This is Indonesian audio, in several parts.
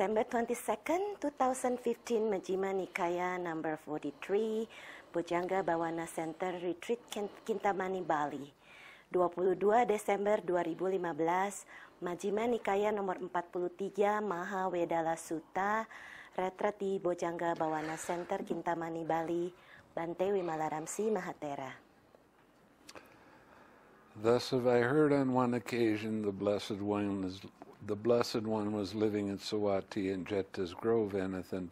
December 22nd, 2015, Majima Nikaya No. 43, Bojangga Bawana Center Retreat Kintamani, Bali. 22 Desember 2015, Majima Nikaya No. 43 Maha Wedala Suta, retret di Bojangga Bawana Center Kintamani, Bali, Bante Wimalaramsi Mahatera. Thus have I heard on one occasion the Blessed One is the Blessed One was living in Sawati in Jetta's Grove, Anath, and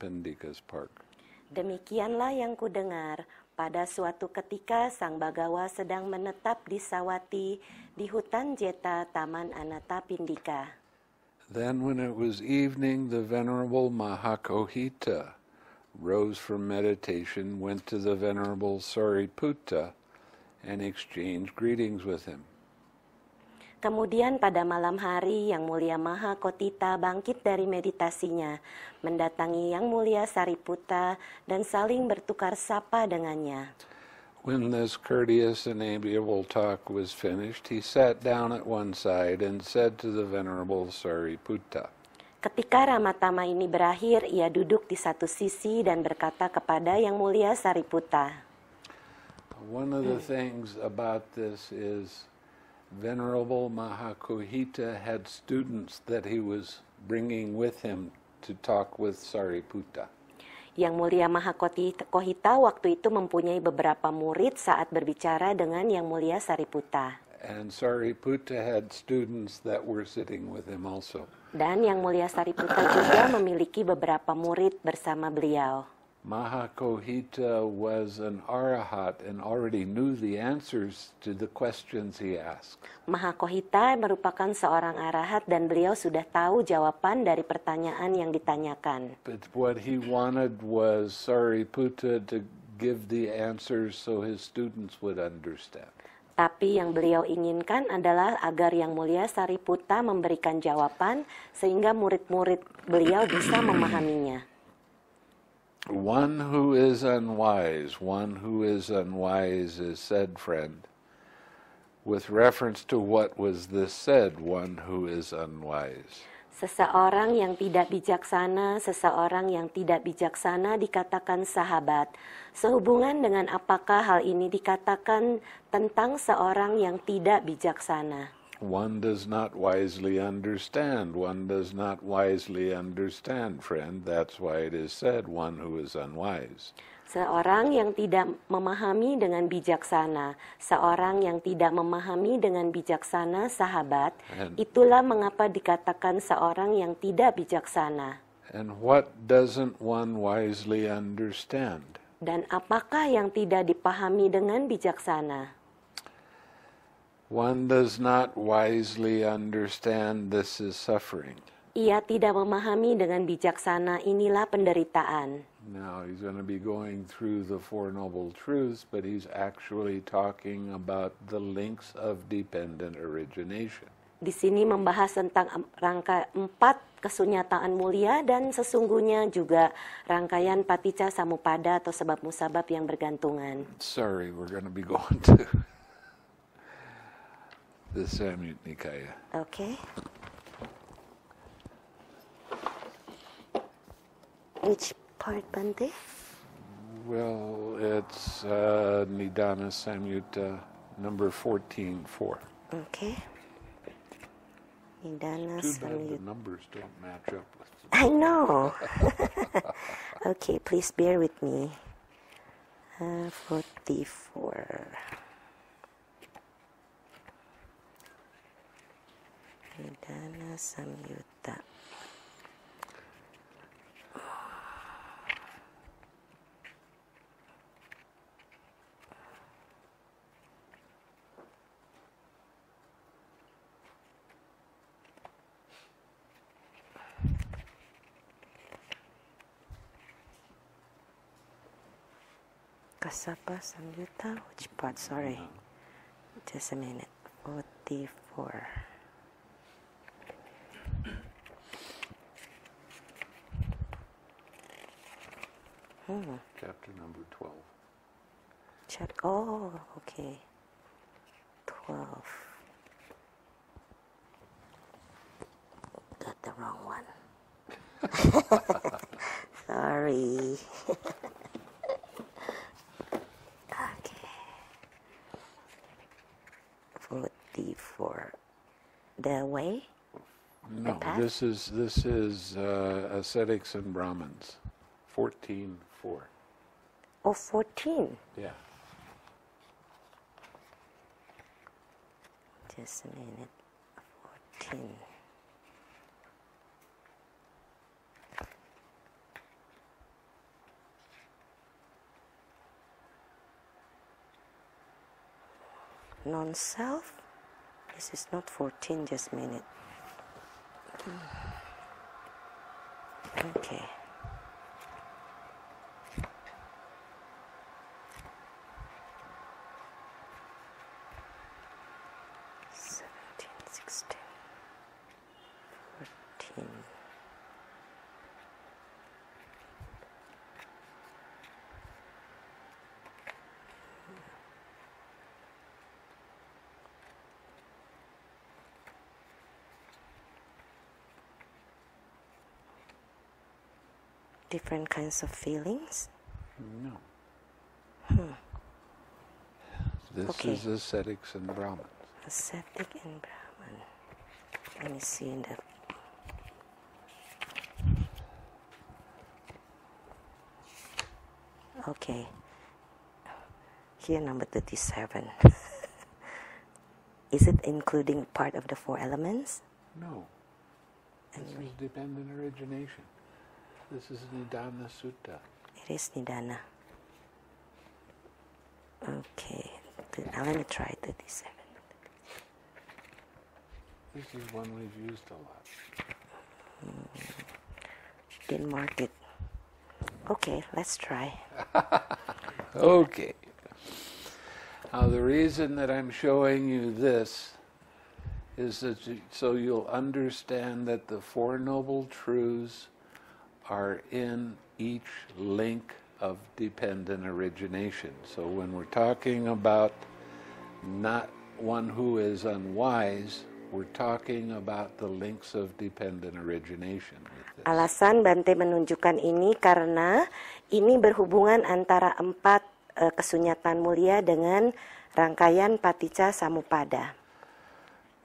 Park. Demikianlah yang kudengar. Pada suatu ketika Sang Bagawa sedang menetap di Sawati di hutan Jeta Taman Anata Pindika. Then when it was evening, the Venerable Mahakohita rose from meditation, went to the Venerable Sariputta, and exchanged greetings with him. Kemudian pada malam hari Yang Mulia Maha Kotita bangkit dari meditasinya, mendatangi Yang Mulia Sariputta dan saling bertukar sapa dengannya. When this courteous and amiable talk was finished, he sat down at one side and said to the venerable Sariputta, Ketika Ramatama ini berakhir, ia duduk di satu sisi dan berkata kepada Yang Mulia Sariputta. One of the things about this is Venerable Mahakuhita had students that he was bringing with him to talk with Sariputta. Yang Mulia Mahakohita waktu itu mempunyai beberapa murid saat berbicara dengan Yang Mulia Sariputta. And Sariputta had students that were sitting with him also. Dan Yang Mulia Sariputta juga memiliki beberapa murid bersama beliau. Mahakohita was an arahat and already knew the answers to the questions he asked. Mahakohita merupakan seorang arahat dan beliau sudah tahu jawaban dari pertanyaan yang ditanyakan. But what he wanted was Sariputta to give the answers so his students would understand. Tapi yang beliau inginkan adalah agar Yang Mulia Sariputta memberikan jawaban sehingga murid-murid beliau bisa memahaminya. One who is unwise, one who is unwise is said, friend. With reference to what was this said, one who is unwise. Seseorang yang tidak bijaksana, seseorang yang tidak bijaksana dikatakan sahabat. Sehubungan dengan apakah hal ini dikatakan tentang seorang yang tidak bijaksana? One does not wisely understand. One does not wisely understand, friend. That's why it is said, one who is unwise. Seorang yang tidak memahami dengan bijaksana, seorang yang tidak memahami dengan bijaksana, sahabat, and, itulah mengapa dikatakan seorang yang tidak bijaksana. And what doesn't one wisely understand? Dan apakah yang tidak dipahami dengan bijaksana? One does not wisely understand this is suffering. Ia tidak memahami dengan bijaksana inilah penderitaan. Now he's going to be going through the Four Noble Truths, but he's actually talking about the links of dependent origination. Di sini membahas tentang rangka empat kesunyataan mulia dan sesungguhnya juga rangkaian paticca samupada atau sebab musabab yang bergantungan. Sorry, we're going to be going to the Samyut Nikaya. Okay. Which part, Bhante? Well, it's uh, Nidana Samyutta uh, number 14 4. Okay. Nidana Samyutta. the numbers don't match up with. I know. okay, please bear with me. Uh, 44. Hridana Samyutta Kasapa Samyutta, which part? Sorry, just a minute. 44. Mm. Chapter number 12. Chapter, oh, okay. 12. Got the wrong one. Sorry. okay. Forty-four. The way? No, this is this is uh, ascetics and Brahmins, fourteen four. Or 14. Yeah. Just a minute. 14. non-self. This is not 14, just a minute. Okay. different kinds of feelings? No. Hmm. This okay. is ascetics and Brahmins. Ascetic and Brahman. Let me see in the Okay. Here, number 37. is it including part of the four elements? No. This is dependent origination. This is Nidana Sutta. It is Nidana. Okay, now let me try 37. This is one we've used a lot. Hmm. Didn't mark it. Okay, let's try. okay. Now, the reason that I'm showing you this is that so you'll understand that the Four Noble Truths are in each link of dependent origination. So when we're talking about not one who is unwise, we're talking about the links of dependent origination. Alasan Bante menunjukkan ini karena ini berhubungan antara empat e, kesunyatan mulia dengan rangkaian Paticca samupada.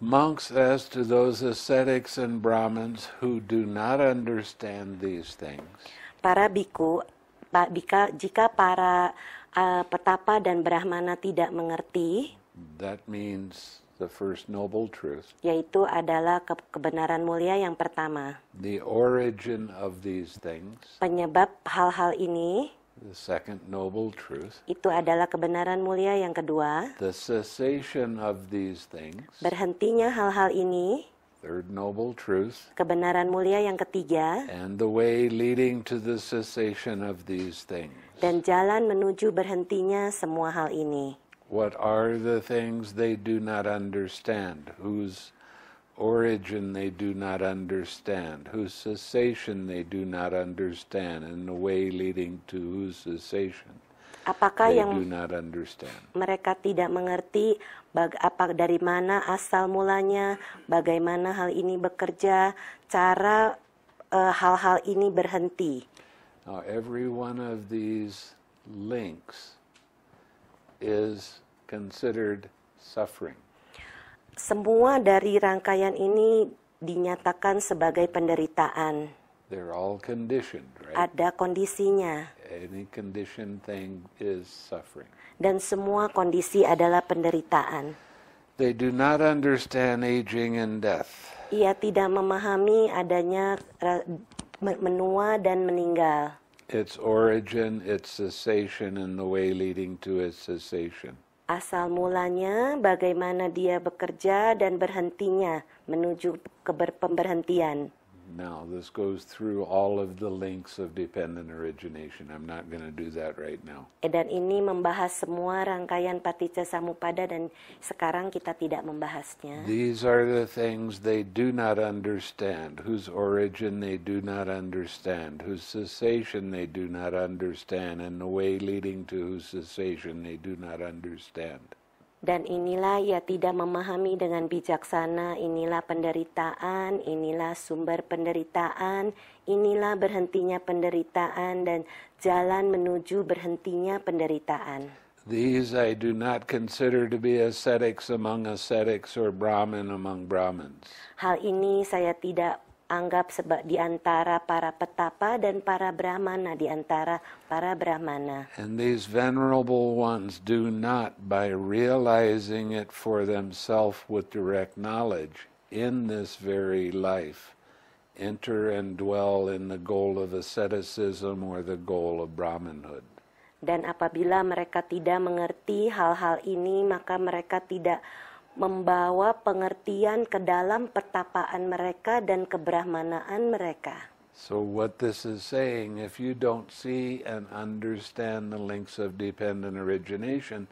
Monks, as to those ascetics and Brahmins who do not understand these things. Para biku, bika, jika para uh, petapa dan brahmana tidak mengerti. That means the first noble truth. Yaitu adalah ke kebenaran mulia yang pertama. The origin of these things. Penyebab hal-hal ini. The second noble truth. Itu adalah kebenaran mulia yang kedua. The cessation of these things. Berhentinya hal-hal ini. Third noble truth. Kebenaran mulia yang ketiga. And the way leading to the cessation of these things. Dan jalan menuju berhentinya semua hal ini. What are the things they do not understand? Whose origin they do not understand, whose cessation they do not understand, and the way leading to whose cessation. Apakah they yang do not understand. mereka tidak mengerti baga- apa dari mana asal mulanya, bagaimana hal ini bekerja, cara e, hal-hal uh, ini berhenti. Now every one of these links is considered suffering. Semua dari rangkaian ini dinyatakan sebagai penderitaan. They're all conditioned, right? Ada kondisinya. Any condition thing is suffering. Dan semua kondisi adalah penderitaan. They do not understand aging and death. Ia tidak memahami adanya menua dan meninggal. Its origin, its cessation, and the way leading to its cessation asal mulanya, bagaimana dia bekerja dan berhentinya menuju ke pemberhentian. now. This goes through all of the links of dependent origination. I'm not going to do that right now. Eh, dan ini membahas semua rangkaian paticca samuppada dan sekarang kita tidak membahasnya. These are the things they do not understand, whose origin they do not understand, whose cessation they do not understand, and the way leading to whose cessation they do not understand. dan inilah ia tidak memahami dengan bijaksana, inilah penderitaan, inilah sumber penderitaan, inilah berhentinya penderitaan dan jalan menuju berhentinya penderitaan. These I do not consider to be ascetics among ascetics or Brahmin among Brahmins. Hal ini saya tidak anggap seba, di antara para petapa dan para brahmana di antara para brahmana. And these venerable ones do not by realizing it for themselves with direct knowledge in this very life enter and dwell in the goal of asceticism or the goal of brahmanhood. Dan apabila mereka tidak mengerti hal-hal ini maka mereka tidak membawa pengertian ke dalam pertapaan mereka dan kebrahmanaan mereka. So what this is saying, if you don't see and understand the links of dependent origination,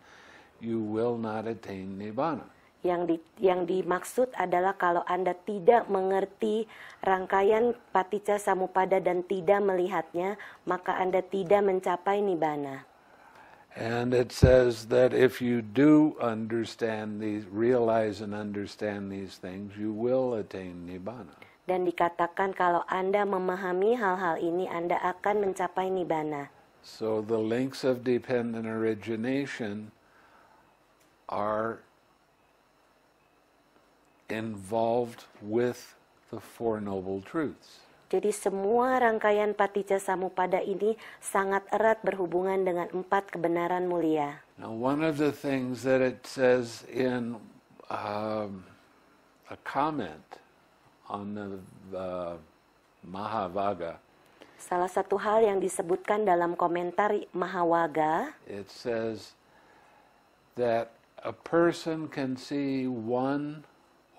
you will not attain nibbana. Yang di, yang dimaksud adalah kalau Anda tidak mengerti rangkaian paticca samupada dan tidak melihatnya, maka Anda tidak mencapai nibbana. And it says that if you do understand these, realize and understand these things, you will attain nibbana. Dan dikatakan kalau Anda memahami hal-hal ini, Anda akan mencapai nibbana. So the links of dependent origination are involved with the Four Noble Truths. Jadi semua rangkaian patija samupada ini sangat erat berhubungan dengan empat kebenaran mulia. Now one of the things that it says in um, a comment on the uh, Mahavaga. Salah satu hal yang disebutkan dalam komentar Mahavaga. It says that a person can see one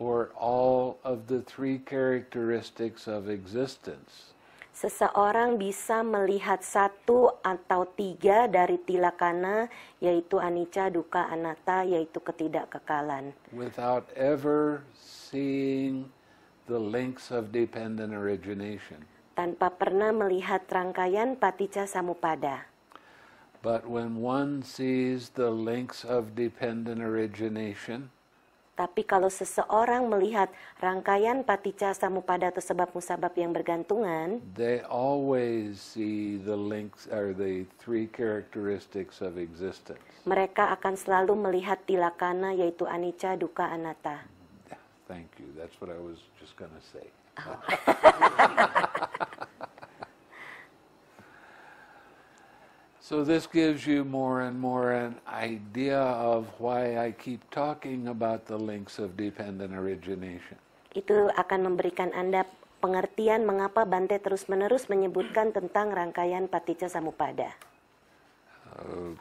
or all of the three characteristics of existence. Seseorang bisa melihat satu atau tiga dari tilakana, yaitu anicca, dukkha, anatta, yaitu ketidakkekalan. Without ever seeing the links of dependent origination. Tanpa pernah melihat rangkaian paticca samupada. But when one sees the links of dependent origination, tapi kalau seseorang melihat rangkaian paticca samupada atau sebab-musabab yang bergantungan, they always see the links or the three characteristics of existence. Mereka akan selalu melihat tilakana yaitu anicca, dukkha, anatta. Thank you. That's what I was just going to say. Oh. So, this gives you more and more an idea of why I keep talking about the links of dependent origination. Itu akan memberikan Anda pengertian mengapa Bante terus-menerus menyebutkan tentang rangkaian paticca Samuppada.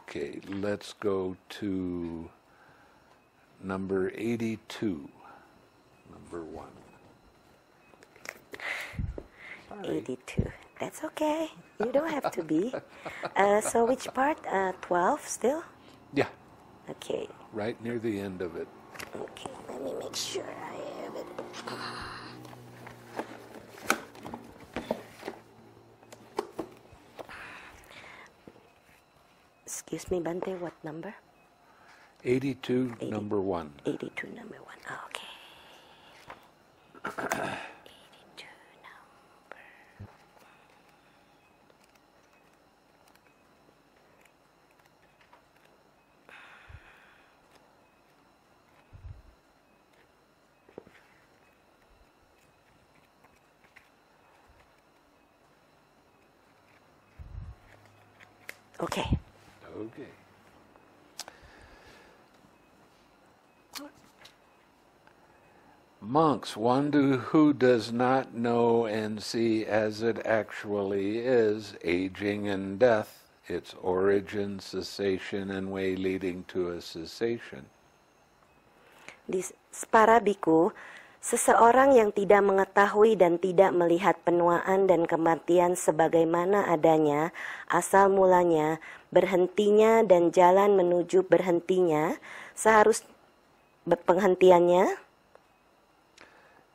Okay, let's go to number 82. Number 1. 82. That's okay. You don't have to be. Uh, so which part? Uh, 12 still? Yeah. Okay. Right near the end of it. Okay, let me make sure I have it. Excuse me, Bante, what number? 82, 80, number one. 82, number one. Oh, okay. monks, one who does not know and see as it actually is, aging and death, its origin, cessation, and way leading to a cessation. Di para biku, seseorang yang tidak mengetahui dan tidak melihat penuaan dan kematian sebagaimana adanya, asal mulanya, berhentinya dan jalan menuju berhentinya, seharus penghentiannya,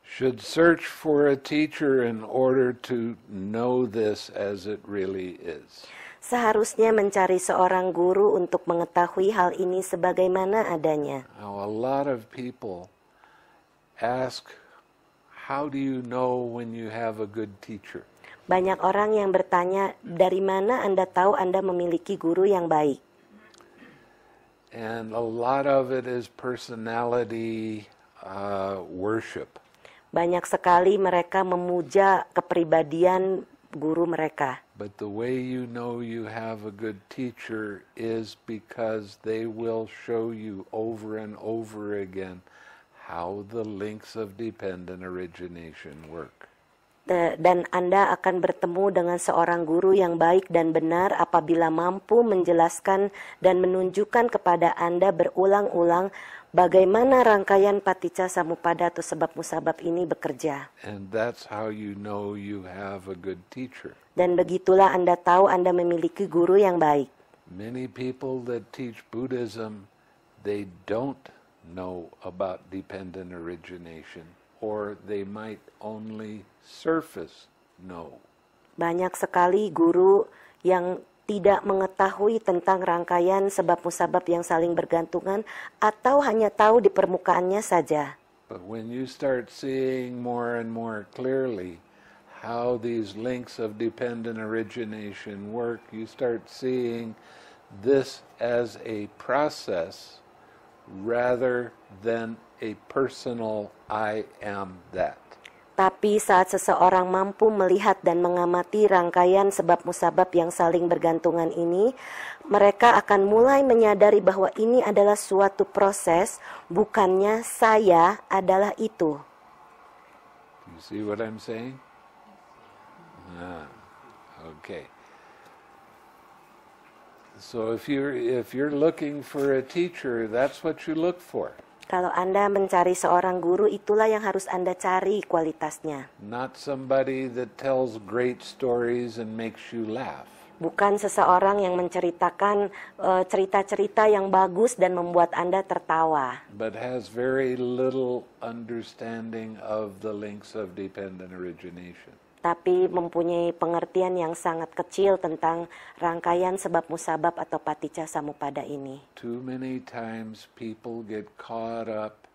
should search for a teacher in order to know this as it really is. Seharusnya mencari seorang guru untuk mengetahui hal ini sebagaimana adanya. Now, a lot of people ask, how do you know when you have a good teacher? Banyak orang yang bertanya, dari mana Anda tahu Anda memiliki guru yang baik? And a lot of it is personality uh, worship banyak sekali mereka memuja kepribadian guru mereka. But the way you know you have a good teacher is because they will show you over and over again how the links of dependent origination work. Eh, dan Anda akan bertemu dengan seorang guru yang baik dan benar apabila mampu menjelaskan dan menunjukkan kepada Anda berulang-ulang bagaimana rangkaian paticca samupada atau sebab musabab ini bekerja. And that's how you know you have a good teacher. Dan begitulah Anda tahu Anda memiliki guru yang baik. Many people that teach Buddhism they don't know about dependent origination or they might only surface know. Banyak sekali guru yang tidak mengetahui tentang rangkaian sebab musabab yang saling bergantungan atau hanya tahu di permukaannya saja. But when you start seeing more and more clearly how these links of dependent origination work, you start seeing this as a process rather than a personal I am that. Tapi saat seseorang mampu melihat dan mengamati rangkaian sebab musabab yang saling bergantungan ini, mereka akan mulai menyadari bahwa ini adalah suatu proses, bukannya saya adalah itu. You see what I'm saying? Ah, okay. So if you're if you're looking for a teacher, that's what you look for. Kalau Anda mencari seorang guru, itulah yang harus Anda cari kualitasnya. Not somebody that tells great stories and makes you laugh. Bukan seseorang yang menceritakan e, cerita-cerita uh, cerita -cerita yang bagus dan membuat Anda tertawa. But has very little understanding of the links of dependent origination tapi mempunyai pengertian yang sangat kecil tentang rangkaian sebab musabab atau paticca samupada ini. Too many times people get caught up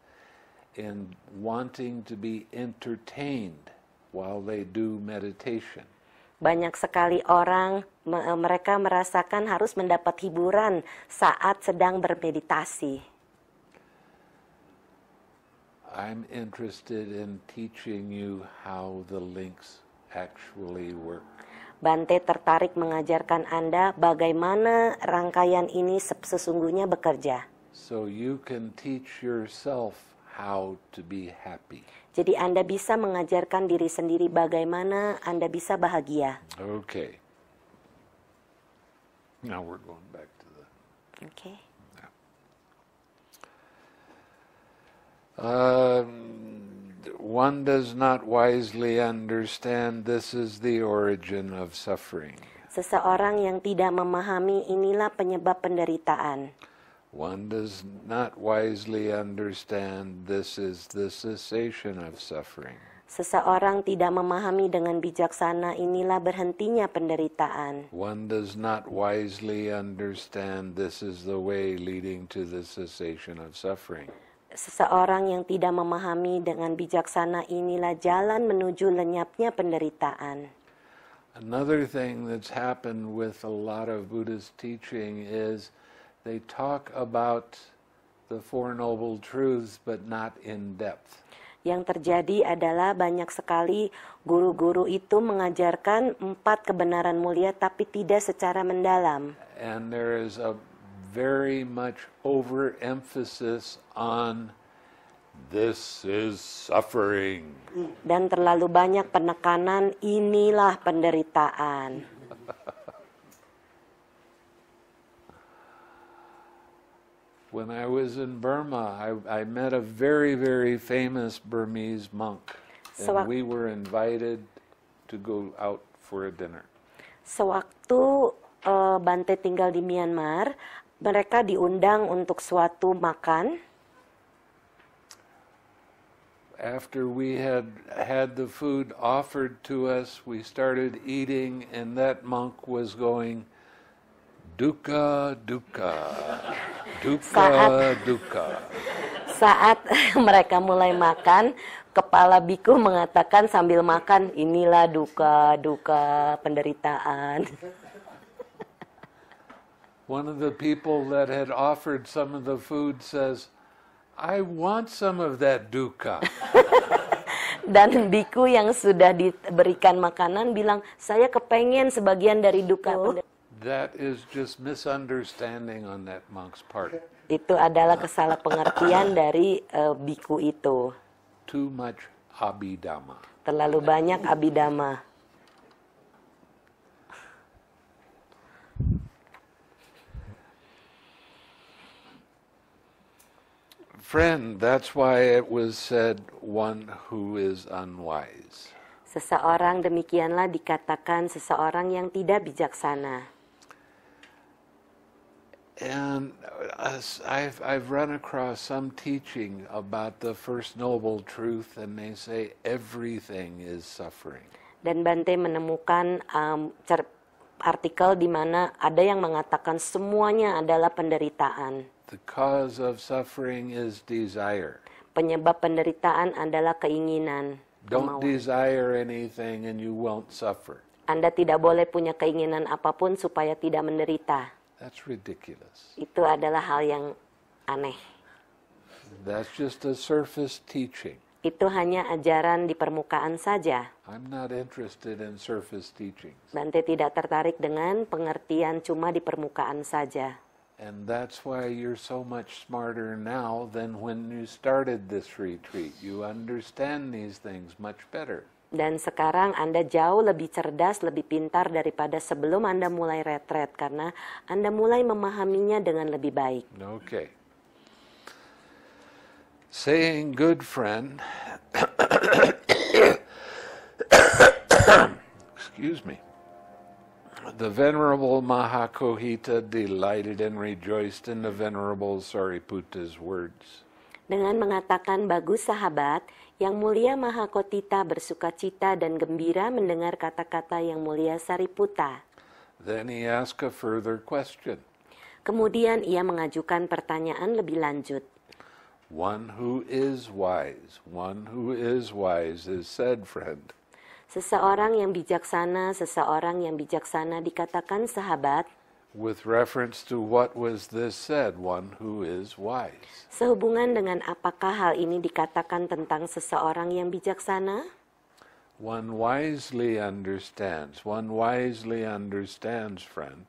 in wanting to be entertained while they do meditation. Banyak sekali orang eh, mereka merasakan harus mendapat hiburan saat sedang bermeditasi. I'm interested in teaching you how the links actually work. Bante tertarik mengajarkan Anda bagaimana rangkaian ini sesungguhnya bekerja. So you can teach yourself how to be happy. Jadi Anda bisa mengajarkan diri sendiri bagaimana Anda bisa bahagia. Okay. Now we're going back to the Okay. Um, one does not wisely understand this is the origin of suffering. Seseorang yang tidak memahami inilah penyebab penderitaan. One does not wisely understand this is the cessation of suffering. Seseorang tidak memahami dengan bijaksana inilah berhentinya penderitaan. One does not wisely understand this is the way leading to the cessation of suffering seseorang yang tidak memahami dengan bijaksana inilah jalan menuju lenyapnya penderitaan. Another thing that's happened with a lot of Buddhist teaching is they talk about the Four Noble Truths but not in depth yang terjadi adalah banyak sekali guru-guru itu mengajarkan empat kebenaran mulia tapi tidak secara mendalam. And there is a very much overemphasis on this is suffering. Dan terlalu banyak penekanan inilah penderitaan. When I was in Burma, I, I met a very, very famous Burmese monk. And we were invited to go out for a dinner. Sewaktu uh, Bante tinggal di Myanmar, mereka diundang untuk suatu makan. After we had had the food offered to us, we started eating, and that monk was going, duka, duka, duka, duka. Saat mereka mulai makan, kepala biku mengatakan sambil makan, inilah duka, duka, penderitaan. One of the people that had offered some of the food says, I want some of that dukkha. Dan biku yang sudah diberikan makanan bilang, saya kepengen sebagian dari dukkha. Oh. That is just misunderstanding on that monk's part. Itu adalah kesalahpengertian dari uh, biku itu. Too much abidama. Terlalu banyak abidama. friend, that's why it was said one who is unwise. Seseorang demikianlah dikatakan seseorang yang tidak bijaksana. And uh, I've, I've run across some teaching about the first noble truth, and they say everything is suffering. Dan Bante menemukan um, artikel di mana ada yang mengatakan semuanya adalah penderitaan. The cause of suffering is desire. Penyebab penderitaan adalah keinginan. Don't kemauan. desire anything and you won't suffer. Anda tidak boleh punya keinginan apapun supaya tidak menderita. That's ridiculous. Itu adalah hal yang aneh. That's just a surface teaching. Itu hanya ajaran di permukaan saja. I'm not interested in surface teachings. Bante tidak tertarik dengan pengertian cuma di permukaan saja. And that's why you're so much smarter now than when you started this retreat. You understand these things much better. Dan sekarang Anda jauh lebih cerdas, lebih pintar daripada sebelum Anda mulai retret karena Anda mulai memahaminya dengan lebih baik. Okay. Saying good friend Excuse me. The venerable Mahakohita delighted and rejoiced in the venerable Sariputta's words. Dengan mengatakan bagus sahabat, yang mulia Mahakotita bersukacita dan gembira mendengar kata-kata yang mulia Sariputta. Then he asked a further question. Kemudian ia mengajukan pertanyaan lebih lanjut. One who is wise, one who is wise is said, friend. Seseorang yang bijaksana, seseorang yang bijaksana dikatakan sahabat. With reference to what was this said, one who is wise. Sehubungan dengan apakah hal ini dikatakan tentang seseorang yang bijaksana? One wisely understands. One wisely understands, friend.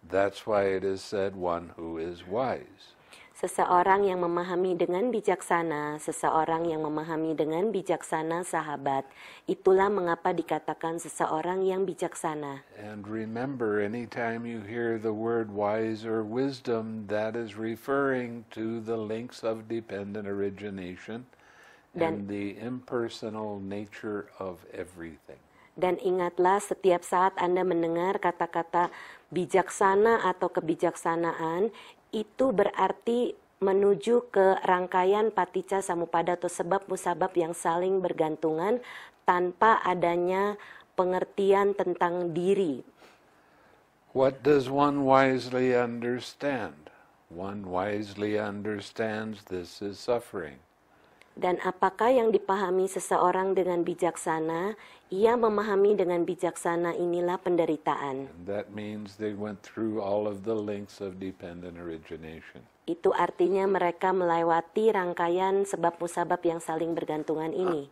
That's why it is said one who is wise. Seseorang yang memahami dengan bijaksana, seseorang yang memahami dengan bijaksana sahabat, itulah mengapa dikatakan seseorang yang bijaksana. And remember, anytime you hear the word wise or wisdom, that is referring to the links of dependent origination dan, and the impersonal nature of everything. Dan ingatlah setiap saat Anda mendengar kata-kata bijaksana atau kebijaksanaan itu berarti menuju ke rangkaian patica samupada atau sebab musabab yang saling bergantungan tanpa adanya pengertian tentang diri. What does one wisely understand? One wisely understands this is suffering. Dan apakah yang dipahami seseorang dengan bijaksana? Ia memahami dengan bijaksana inilah penderitaan. That means they went through all of the links of dependent origination. Itu artinya mereka melewati rangkaian sebab musabab yang saling bergantungan ini.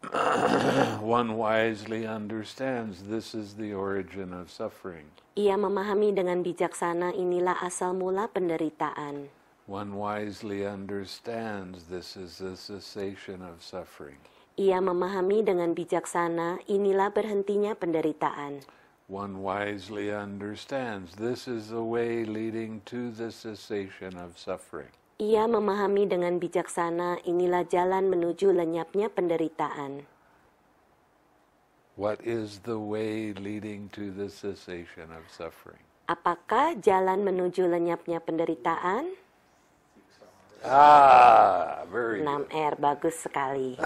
One wisely understands this is the origin of suffering. Ia memahami dengan bijaksana inilah asal mula penderitaan. One wisely understands this is the cessation of suffering. Ia memahami dengan bijaksana inilah berhentinya penderitaan. One wisely understands this is the way leading to the cessation of suffering. Ia memahami dengan bijaksana inilah jalan menuju lenyapnya penderitaan. What is the way leading to the cessation of suffering? Apakah jalan menuju lenyapnya penderitaan? Ah, very 6R bagus sekali.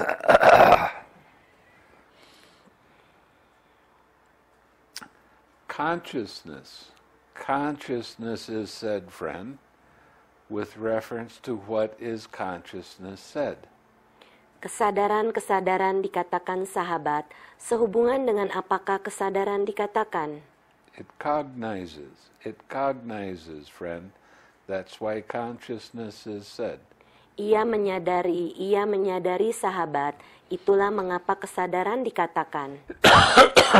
Consciousness. Consciousness is said, friend, with reference to what is consciousness said. Kesadaran-kesadaran dikatakan sahabat sehubungan dengan apakah kesadaran dikatakan. It cognizes. It cognizes, friend. That's why consciousness is said. Ia menyadari, ia menyadari sahabat, itulah mengapa kesadaran dikatakan.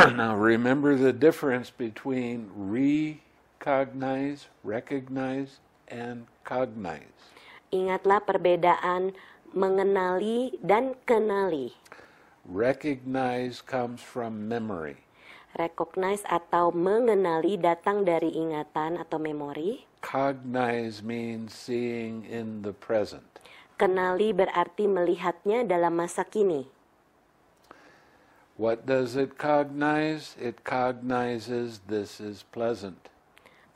Now remember the difference between recognize, recognize, and cognize. Ingatlah perbedaan mengenali dan kenali. Recognize comes from memory. Recognize atau mengenali datang dari ingatan atau memori. Cognize means seeing in the present. Kenali berarti melihatnya dalam masa kini. What does it cognize? It cognizes this is pleasant.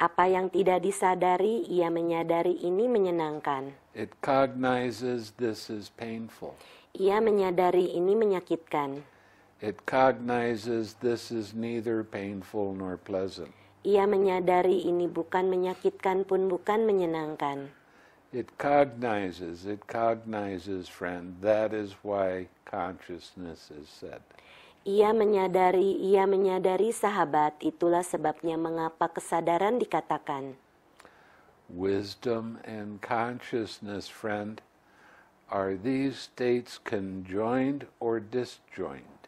Apa yang tidak disadari, ia menyadari ini menyenangkan. It cognizes this is painful. Ia menyadari ini menyakitkan. It cognizes this is neither painful nor pleasant. Ia menyadari ini bukan menyakitkan pun bukan menyenangkan. It cognizes, it cognizes, friend. That is why consciousness is said. Ia menyadari, ia menyadari sahabat, itulah sebabnya mengapa kesadaran dikatakan. Wisdom and consciousness, friend, are these states conjoined or disjoined?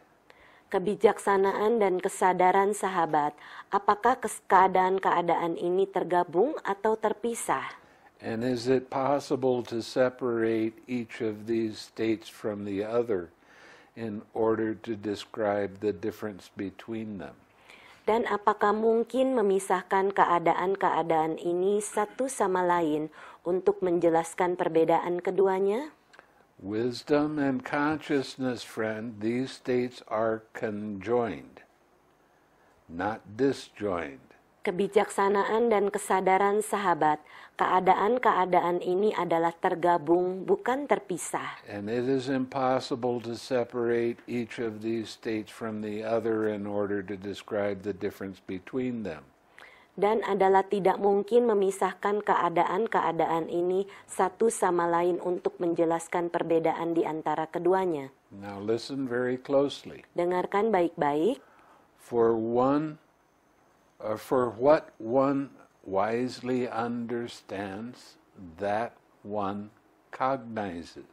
kebijaksanaan dan kesadaran sahabat, apakah keadaan-keadaan ini tergabung atau terpisah? And is it possible to separate each of these states from the other in order to describe the difference between them? Dan apakah mungkin memisahkan keadaan-keadaan ini satu sama lain untuk menjelaskan perbedaan keduanya? Wisdom and consciousness, friend, these states are conjoined, not disjoined. Kebijaksanaan dan kesadaran sahabat, keadaan-keadaan ini adalah tergabung, bukan terpisah. And it is impossible to separate each of these states from the other in order to describe the difference between them. dan adalah tidak mungkin memisahkan keadaan-keadaan ini satu sama lain untuk menjelaskan perbedaan di antara keduanya. Now listen very closely. Dengarkan baik-baik. For one uh, for what one wisely understands that one cognizes.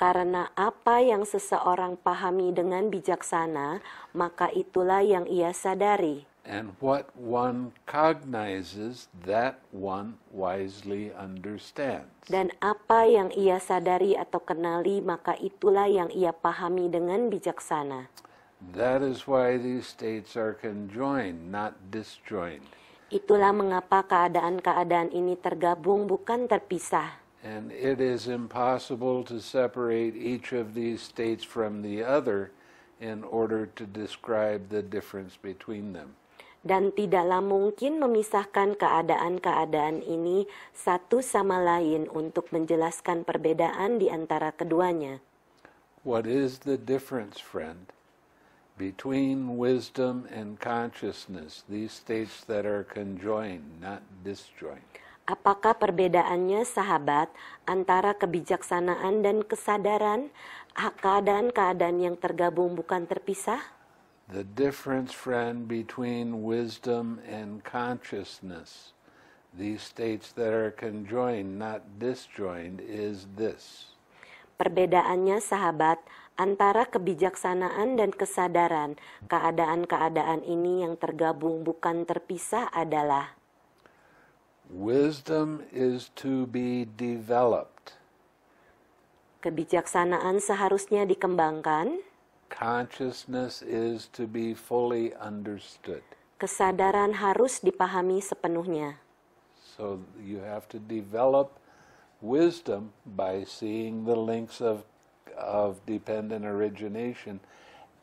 Karena apa yang seseorang pahami dengan bijaksana, maka itulah yang ia sadari and what one cognizes, that one wisely understands. Dan apa yang ia sadari atau kenali, maka itulah yang ia pahami dengan bijaksana. That is why these states are conjoined, not disjoined. Itulah mengapa keadaan-keadaan ini tergabung bukan terpisah. And it is impossible to separate each of these states from the other in order to describe the difference between them dan tidaklah mungkin memisahkan keadaan-keadaan ini satu sama lain untuk menjelaskan perbedaan di antara keduanya. What is the difference, friend, between wisdom and consciousness, these states that are conjoined, not disjoined? Apakah perbedaannya, sahabat, antara kebijaksanaan dan kesadaran, ah, keadaan-keadaan yang tergabung bukan terpisah? The difference, friend, between wisdom and consciousness, these states that are conjoined, not disjoined, is this. Perbedaannya, sahabat, antara kebijaksanaan dan kesadaran, keadaan-keadaan ini yang tergabung bukan terpisah adalah Wisdom is to be developed. Kebijaksanaan seharusnya dikembangkan consciousness is to be fully understood. Kesadaran harus dipahami sepenuhnya. So you have to develop wisdom by seeing the links of of dependent origination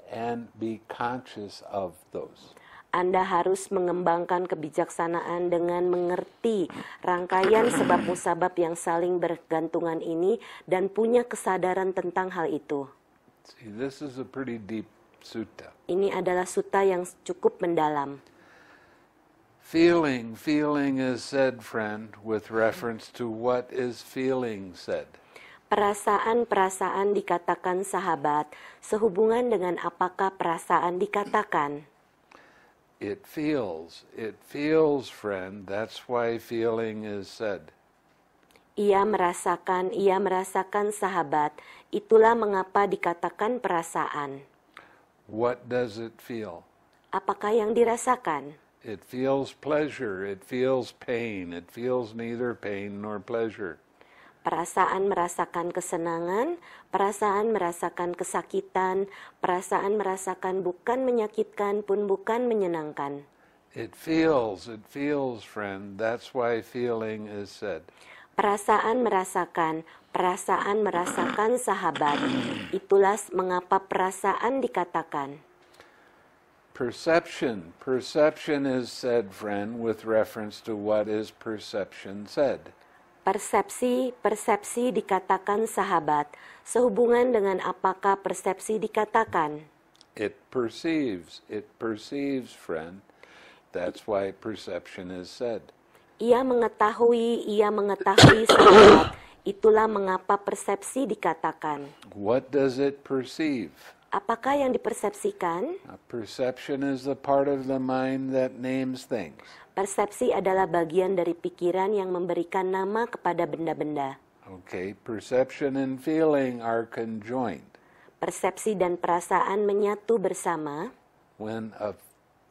and be conscious of those. Anda harus mengembangkan kebijaksanaan dengan mengerti rangkaian sebab-musabab yang saling bergantungan ini dan punya kesadaran tentang hal itu. See, this is a pretty deep sutta. Ini adalah sutta yang cukup mendalam. Feeling, feeling is said, friend, with reference to what is feeling said. Perasaan-perasaan dikatakan sahabat sehubungan dengan apakah perasaan dikatakan. It feels, it feels, friend. That's why feeling is said. Ia merasakan, ia merasakan sahabat. Itulah mengapa dikatakan perasaan. What does it feel? Apakah yang dirasakan? It feels pleasure, it feels pain, it feels neither pain nor pleasure. Perasaan merasakan kesenangan, perasaan merasakan kesakitan, perasaan merasakan bukan menyakitkan pun bukan menyenangkan. It feels, it feels, friend. That's why feeling is said. Perasaan merasakan, perasaan merasakan sahabat. Itulah mengapa perasaan dikatakan. Perception. Perception is said, friend, with reference to what is perception said. Persepsi, persepsi dikatakan sahabat, sehubungan dengan apakah persepsi dikatakan. It perceives, it perceives, friend. That's why perception is said. Ia mengetahui, ia mengetahui sahabat. Itulah mengapa persepsi dikatakan. What does it perceive? Apakah yang dipersepsikan? A perception is the part of the mind that names things. Persepsi adalah bagian dari pikiran yang memberikan nama kepada benda-benda. Okay, perception and feeling are conjoined. Persepsi dan perasaan menyatu bersama. When a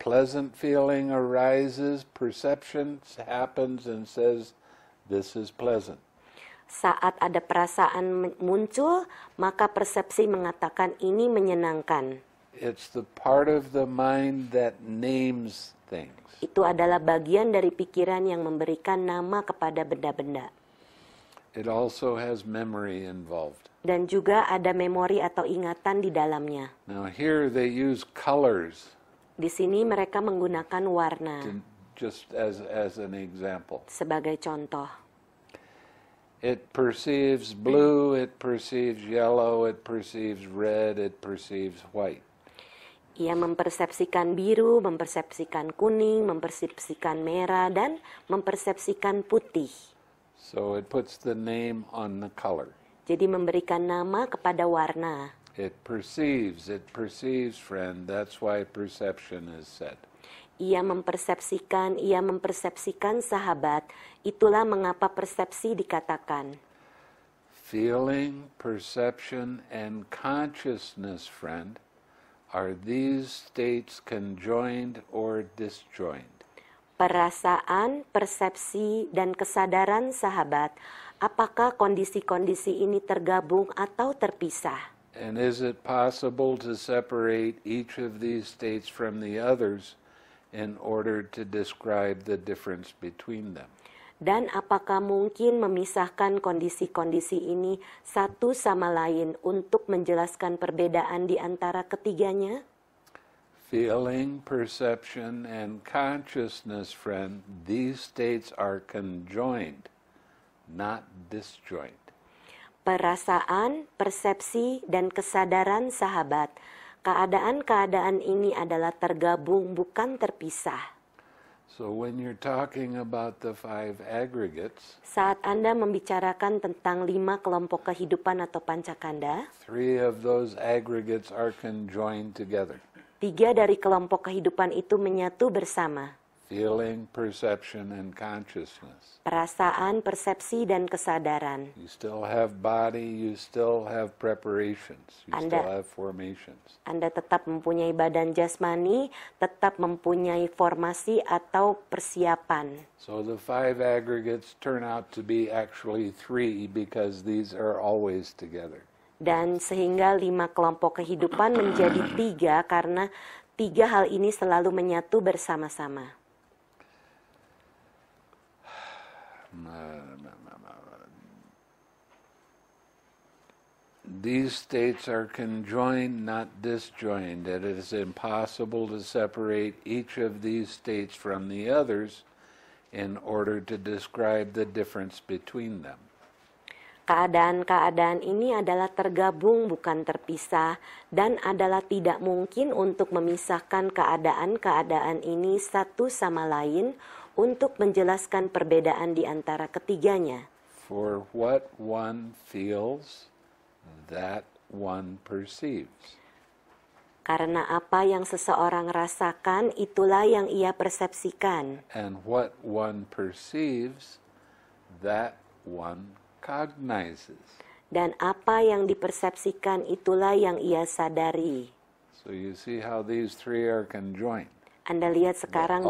pleasant feeling arises, perception happens and says, this is pleasant saat ada perasaan muncul, maka persepsi mengatakan ini menyenangkan. It's the part of the mind that names things. Itu adalah bagian dari pikiran yang memberikan nama kepada benda-benda. It also has memory involved. Dan juga ada memori atau ingatan di dalamnya. Now here they use colors. Di sini mereka menggunakan warna. Just as as an example. Sebagai contoh. It perceives blue, it perceives yellow, it perceives red, it perceives white. Ia mempersepsikan biru, mempersepsikan kuning, mempersepsikan merah, dan mempersepsikan putih. So it puts the name on the color. Jadi memberikan nama kepada warna. It perceives, it perceives, friend. That's why perception is said ia mempersepsikan, ia mempersepsikan sahabat. Itulah mengapa persepsi dikatakan. Feeling, perception, and consciousness, friend, are these states conjoined or disjoined? Perasaan, persepsi, dan kesadaran sahabat, apakah kondisi-kondisi ini tergabung atau terpisah? And is it possible to separate each of these states from the others? in order to describe the difference between them. Dan apakah mungkin memisahkan kondisi-kondisi ini satu sama lain untuk menjelaskan perbedaan di antara ketiganya? Feeling, perception, and consciousness, friend, these states are conjoined, not disjoint. Perasaan, persepsi, dan kesadaran sahabat – Keadaan-keadaan ini adalah tergabung bukan terpisah. So when you're talking about the five aggregates, saat Anda membicarakan tentang lima kelompok kehidupan atau pancakanda, three of those aggregates are conjoined together. Tiga dari kelompok kehidupan itu menyatu bersama. Feeling, perception, and consciousness. Perasaan, persepsi, dan kesadaran. You still have body, you still have preparations, you Anda, still have formations. Anda tetap mempunyai badan jasmani, tetap mempunyai formasi atau persiapan. So the five aggregates turn out to be actually three because these are always together. Dan sehingga lima kelompok kehidupan menjadi tiga karena tiga hal ini selalu menyatu bersama-sama. these states are conjoined, not disjoined. It is impossible to separate each of these states from the others in order to describe the difference between them. Keadaan-keadaan ini adalah tergabung bukan terpisah dan adalah tidak mungkin untuk memisahkan keadaan-keadaan ini satu sama lain untuk menjelaskan perbedaan di antara ketiganya. For what one feels, that one perceives. Karena apa yang seseorang rasakan, itulah yang ia persepsikan. And what one perceives, that one cognizes. Dan apa yang dipersepsikan, itulah yang ia sadari. So you see how these three are conjoined. Anda lihat sekarang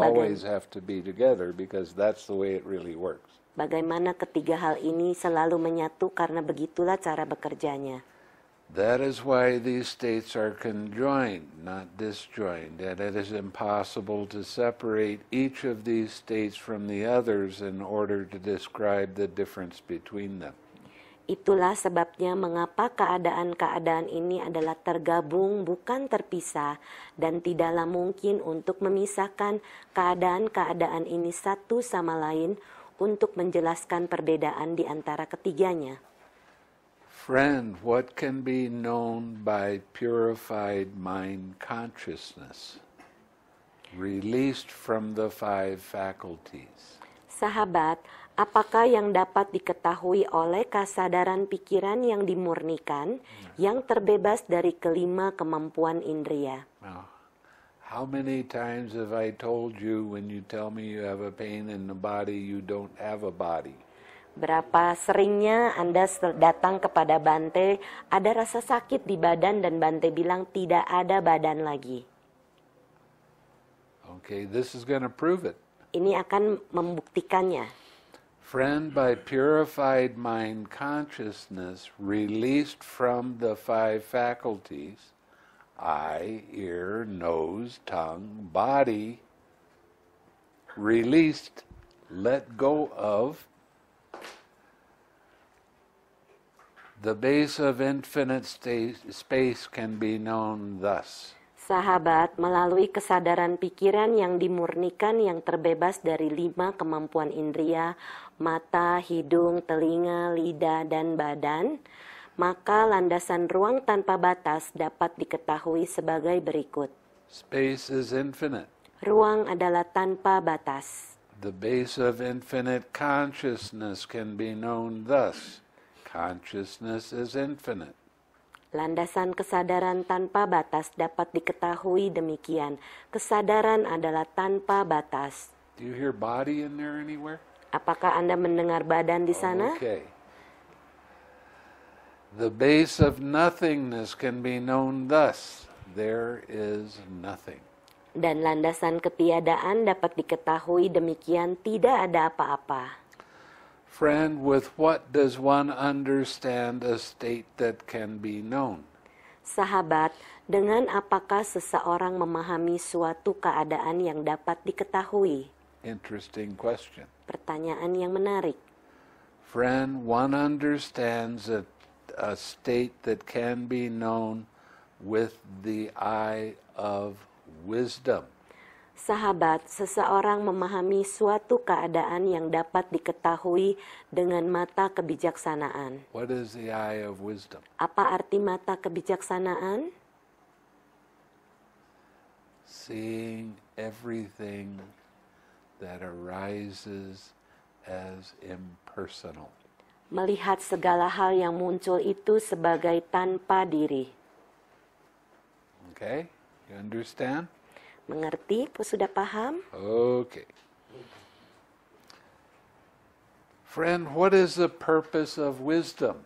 bagaimana ketiga hal ini selalu menyatu karena begitulah cara bekerjanya. That is why these states are conjoined, not disjoined, and it is impossible to separate each of these states from the others in order to describe the difference between them. Itulah sebabnya mengapa keadaan-keadaan ini adalah tergabung, bukan terpisah, dan tidaklah mungkin untuk memisahkan keadaan-keadaan ini satu sama lain untuk menjelaskan perbedaan di antara ketiganya. Friend, what can be known by purified mind consciousness, released from the five faculties? Sahabat, apakah yang dapat diketahui oleh kesadaran pikiran yang dimurnikan ya. yang terbebas dari kelima kemampuan indria. How many times have I told you when you tell me you have a pain in the body, you don't have a body? Berapa seringnya Anda datang kepada Bante, ada rasa sakit di badan dan Bante bilang tidak ada badan lagi. Okay, this is going to prove it. Ini akan membuktikannya. Friend, by purified mind consciousness released from the five faculties eye, ear, nose, tongue, body released, let go of the base of infinite space can be known thus. Sahabat, melalui kesadaran pikiran yang dimurnikan yang terbebas dari lima kemampuan indria, mata, hidung, telinga, lidah, dan badan, maka landasan ruang tanpa batas dapat diketahui sebagai berikut. Space is infinite. Ruang adalah tanpa batas. The base of infinite consciousness can be known thus. Consciousness is infinite. Landasan kesadaran tanpa batas dapat diketahui demikian. Kesadaran adalah tanpa batas. Do you hear body in there anywhere? Apakah Anda mendengar badan di sana? Oh, okay. The base of nothingness can be known thus. There is nothing. Dan landasan ketiadaan dapat diketahui demikian tidak ada apa-apa. Friend, with what does one understand a state that can be known? Sahabat, dengan apakah seseorang memahami suatu keadaan yang dapat diketahui? Interesting question. Pertanyaan yang menarik. Friend, one understands a, a state that can be known with the eye of wisdom. Sahabat, seseorang memahami suatu keadaan yang dapat diketahui dengan mata kebijaksanaan. What is the eye of wisdom? Apa arti mata kebijaksanaan? Seeing everything that arises as impersonal. Melihat segala hal yang muncul itu sebagai tanpa diri. Okay, you understand? Mengerti? Sudah paham? Okay. Friend, what is the purpose of wisdom?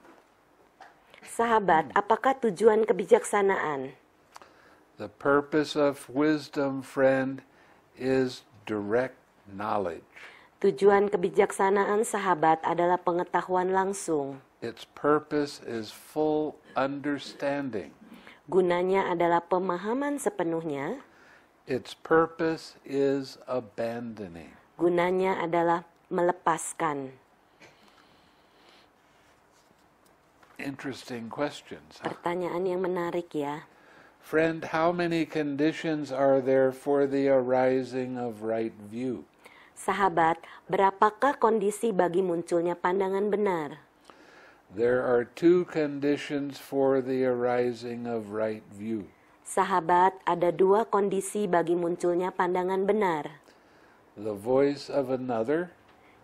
Sahabat, apakah tujuan kebijaksanaan? The purpose of wisdom, friend, is direct knowledge. Tujuan kebijaksanaan sahabat adalah pengetahuan langsung. Its purpose is full understanding. Gunanya adalah pemahaman sepenuhnya. Its purpose is abandoning. Gunanya adalah melepaskan. Interesting questions. Huh? Pertanyaan yang menarik ya. Friend, how many conditions are there for the arising of right view? Sahabat, berapakah kondisi bagi munculnya pandangan benar? There are two conditions for the arising of right view. Sahabat, ada dua kondisi bagi munculnya pandangan benar. The voice of another,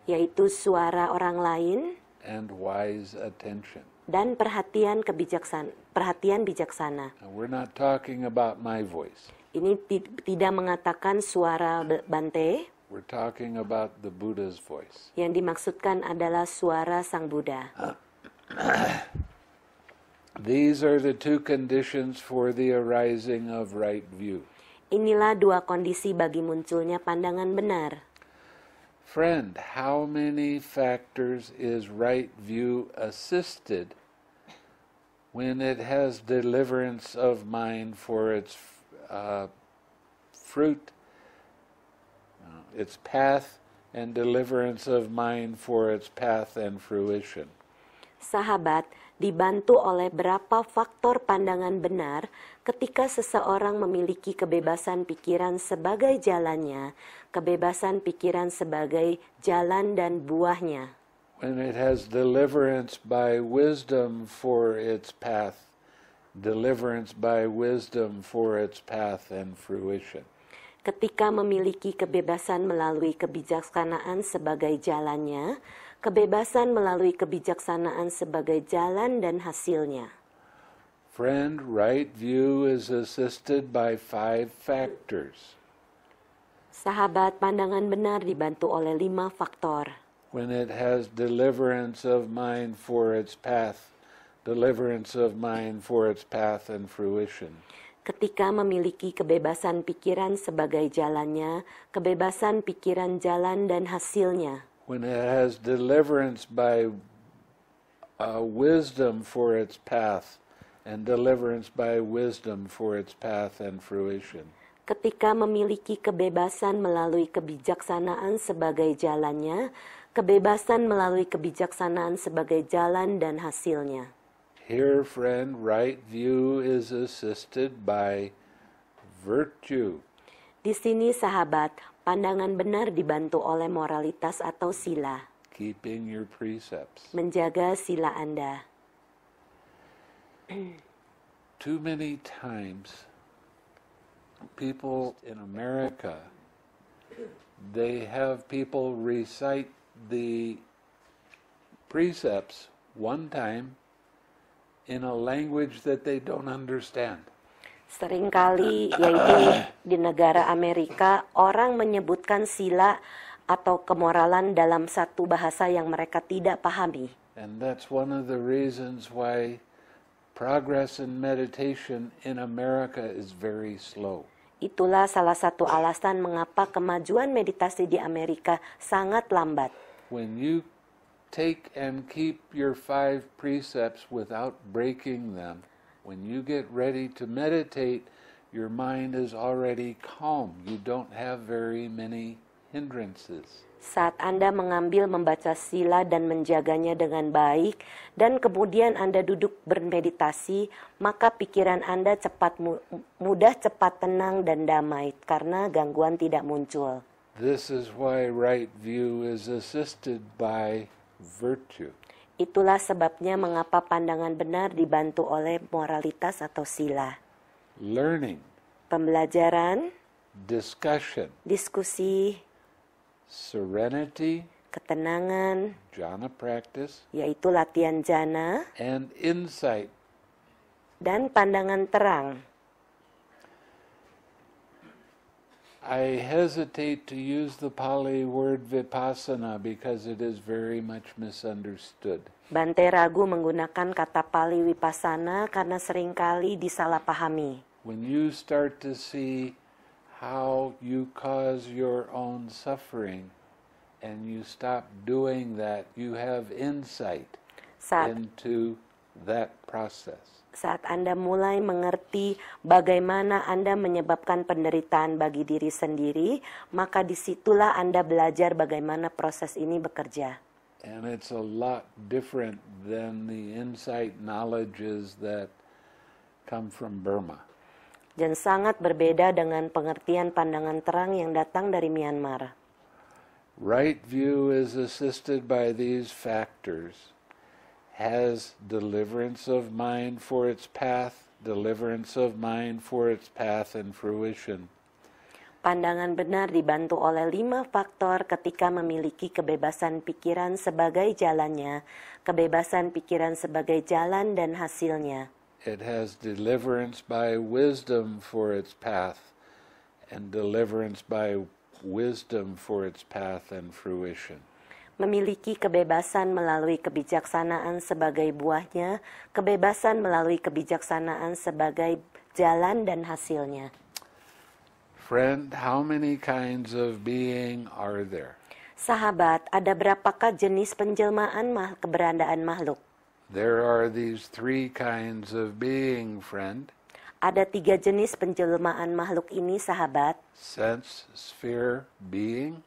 yaitu suara orang lain, and wise attention. Dan perhatian kebijaksanaan, perhatian bijaksana. Now, we're not talking about my voice. Ini tidak mengatakan suara Bante. We're talking about the Buddha's voice. Yang dimaksudkan adalah suara Sang Buddha. These are the two conditions for the arising of right view. Inilah dua kondisi bagi munculnya pandangan benar. Friend, how many factors is right view assisted when it has deliverance of mind for its uh, fruit, its path, and deliverance of mind for its path and fruition? Sahabat, dibantu oleh berapa faktor pandangan benar ketika seseorang memiliki kebebasan pikiran sebagai jalannya, kebebasan pikiran sebagai jalan dan buahnya. When it has deliverance by wisdom for its path, deliverance by wisdom for its path and fruition. Ketika memiliki kebebasan melalui kebijaksanaan sebagai jalannya, kebebasan melalui kebijaksanaan sebagai jalan dan hasilnya. Friend, right view is assisted by five factors. Sahabat, pandangan benar dibantu oleh lima faktor. When it has deliverance of mind for its path, deliverance of mind for its path and fruition ketika memiliki kebebasan pikiran sebagai jalannya, kebebasan pikiran jalan dan hasilnya when it has deliverance by uh, wisdom for its path and deliverance by wisdom for its path and fruition. Ketika memiliki kebebasan melalui kebijaksanaan sebagai jalannya, kebebasan melalui kebijaksanaan sebagai jalan dan hasilnya. Here, friend, right view is assisted by virtue. Di sini, sahabat, Pandangan benar dibantu oleh moralitas atau sila. Keeping your precepts. Menjaga sila Anda. Too many times people in America they have people recite the precepts one time in a language that they don't understand seringkali yaitu di negara Amerika orang menyebutkan sila atau kemoralan dalam satu bahasa yang mereka tidak pahami. And that's one of the reasons why progress in meditation in America is very slow. Itulah salah satu alasan mengapa kemajuan meditasi di Amerika sangat lambat. When you take and keep your five precepts without breaking them. When you get ready to meditate, your mind is already calm. You don't have very many hindrances. Saat Anda mengambil membaca sila dan menjaganya dengan baik, dan kemudian Anda duduk bermeditasi, maka pikiran Anda cepat mudah cepat tenang dan damai karena gangguan tidak muncul. This is why right view is assisted by virtue. Itulah sebabnya mengapa pandangan benar dibantu oleh moralitas atau sila. Learning. Pembelajaran. Discussion. Diskusi. Serenity. Ketenangan. Jhana practice. Yaitu latihan jana. And insight. Dan pandangan terang. I hesitate to use the Pali word vipassana because it is very much misunderstood. Bante ragu menggunakan kata Pali vipassana karena seringkali disalahpahami. When you start to see how you cause your own suffering and you stop doing that, you have insight Saat. into that process. saat Anda mulai mengerti bagaimana Anda menyebabkan penderitaan bagi diri sendiri, maka disitulah Anda belajar bagaimana proses ini bekerja. And it's a lot different than the insight knowledges that come from Burma. Dan sangat berbeda dengan pengertian pandangan terang yang datang dari Myanmar. Right view is assisted by these factors has deliverance of mind for its path, deliverance of mind for its path and fruition. Pandangan benar dibantu oleh lima faktor ketika memiliki kebebasan pikiran sebagai jalannya, kebebasan pikiran sebagai jalan dan hasilnya. It has deliverance by wisdom for its path, and deliverance by wisdom for its path and fruition memiliki kebebasan melalui kebijaksanaan sebagai buahnya, kebebasan melalui kebijaksanaan sebagai jalan dan hasilnya. Friend, how many kinds of being are there? Sahabat, ada berapakah jenis penjelmaan mah keberadaan makhluk? There are these three kinds of being, friend. Ada tiga jenis penjelmaan makhluk ini, sahabat. Sense, sphere, being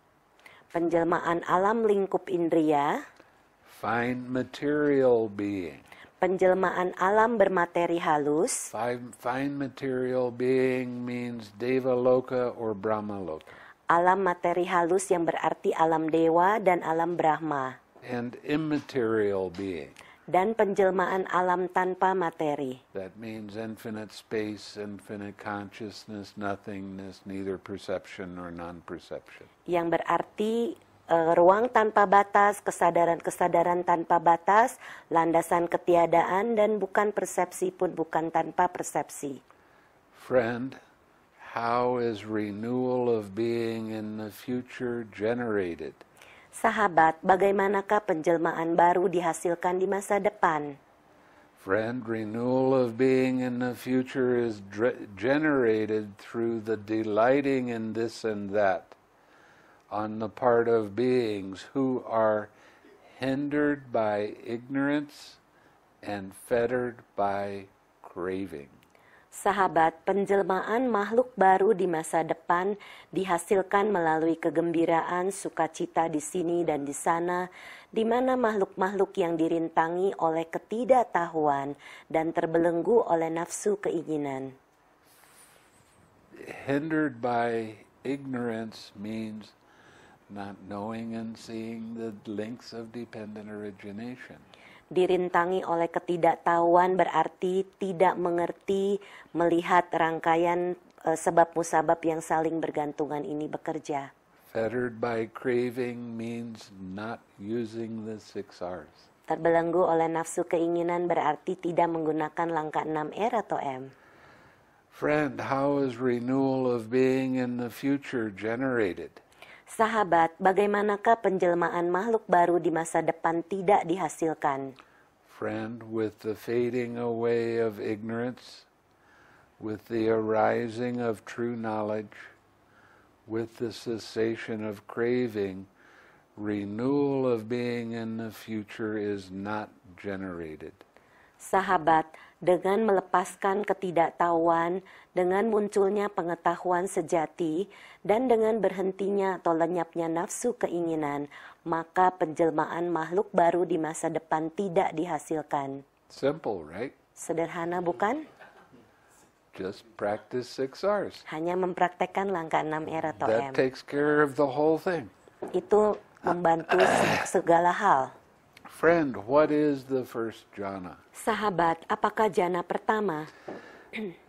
penjelmaan alam lingkup indria fine material being penjelmaan alam bermateri halus. Fine, fine material being means deva loka or brahma loka, Alam materi halus yang berarti alam dewa dan alam brahma. And immaterial being dan penjelmaan alam tanpa materi. That means infinite space, infinite consciousness, nothingness, neither perception nor non-perception. Yang berarti uh, ruang tanpa batas, kesadaran-kesadaran tanpa batas, landasan ketiadaan dan bukan persepsi pun bukan tanpa persepsi. Friend, how is renewal of being in the future generated? Sahabat, bagaimanakah penjelmaan baru dihasilkan di masa depan? Friend, renewal of being in the future is generated through the delighting in this and that on the part of beings who are hindered by ignorance and fettered by craving. sahabat, penjelmaan makhluk baru di masa depan dihasilkan melalui kegembiraan, sukacita di sini dan di sana, di mana makhluk-makhluk yang dirintangi oleh ketidaktahuan dan terbelenggu oleh nafsu keinginan. Hindered by ignorance means not knowing and seeing the links of dependent origination dirintangi oleh ketidaktahuan berarti tidak mengerti melihat rangkaian uh, eh, sebab musabab yang saling bergantungan ini bekerja. Fettered by craving means not using the six R's. Terbelenggu oleh nafsu keinginan berarti tidak menggunakan langkah 6 R atau M. Friend, how is renewal of being in the future generated? Sahabat, bagaimanakah penjelmaan makhluk baru di masa depan tidak dihasilkan? Friend, with the fading away of ignorance, with the arising of true knowledge, with the cessation of craving, renewal of being in the future is not generated. Sahabat, dengan melepaskan ketidaktahuan, dengan munculnya pengetahuan sejati, dan dengan berhentinya atau lenyapnya nafsu keinginan, maka penjelmaan makhluk baru di masa depan tidak dihasilkan. Simple, right? Sederhana bukan? Just practice six hours. Hanya mempraktekkan langkah enam R atau That M. That takes care of the whole thing. Itu membantu segala hal. Friend, what is the first jhana? Sahabat, apakah jana pertama?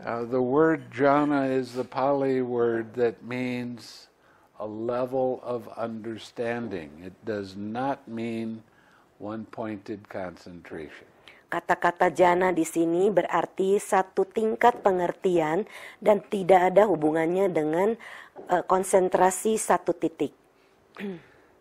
Uh, the word jhana is the Pali word that means a level of understanding. It does not mean one-pointed concentration. Kata-kata jhana di sini berarti satu tingkat pengertian dan tidak ada hubungannya dengan uh, konsentrasi satu titik.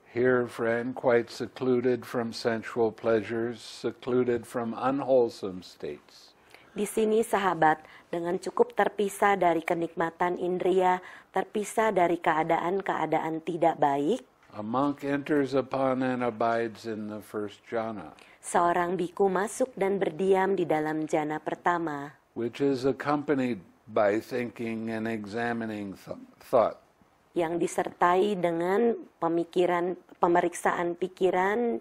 Here, friend, quite secluded from sensual pleasures, secluded from unwholesome states. Di sini sahabat, dengan cukup terpisah dari kenikmatan indria, terpisah dari keadaan-keadaan tidak baik, A monk enters upon and abides in the first jhana. Seorang biku masuk dan berdiam di dalam jhana pertama. Which is accompanied by thinking and examining thought. Yang disertai dengan pemikiran pemeriksaan pikiran.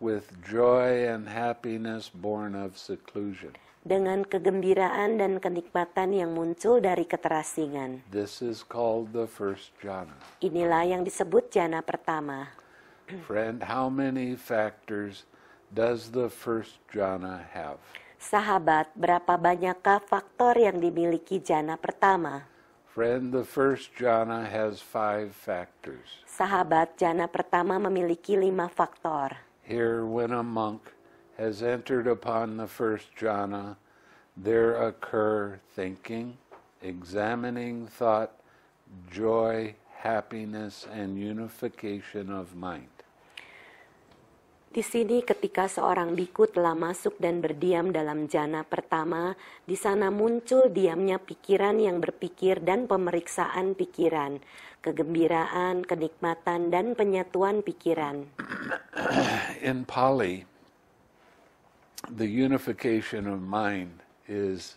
With joy and happiness born of seclusion dengan kegembiraan dan kenikmatan yang muncul dari keterasingan. This is called the first jhana. Inilah yang disebut jhana pertama. Friend, how many factors does the first jhana have? Sahabat, berapa banyakkah faktor yang dimiliki jhana pertama? Friend, the first jhana has five factors. Sahabat, jhana pertama memiliki lima faktor. Here, when a monk has entered upon the first jhana, there occur thinking, examining thought, joy, happiness, and unification of mind. Di sini ketika seorang biku telah masuk dan berdiam dalam jana pertama, di sana muncul diamnya pikiran yang berpikir dan pemeriksaan pikiran, kegembiraan, kenikmatan, dan penyatuan pikiran. In Pali, the unification of mind is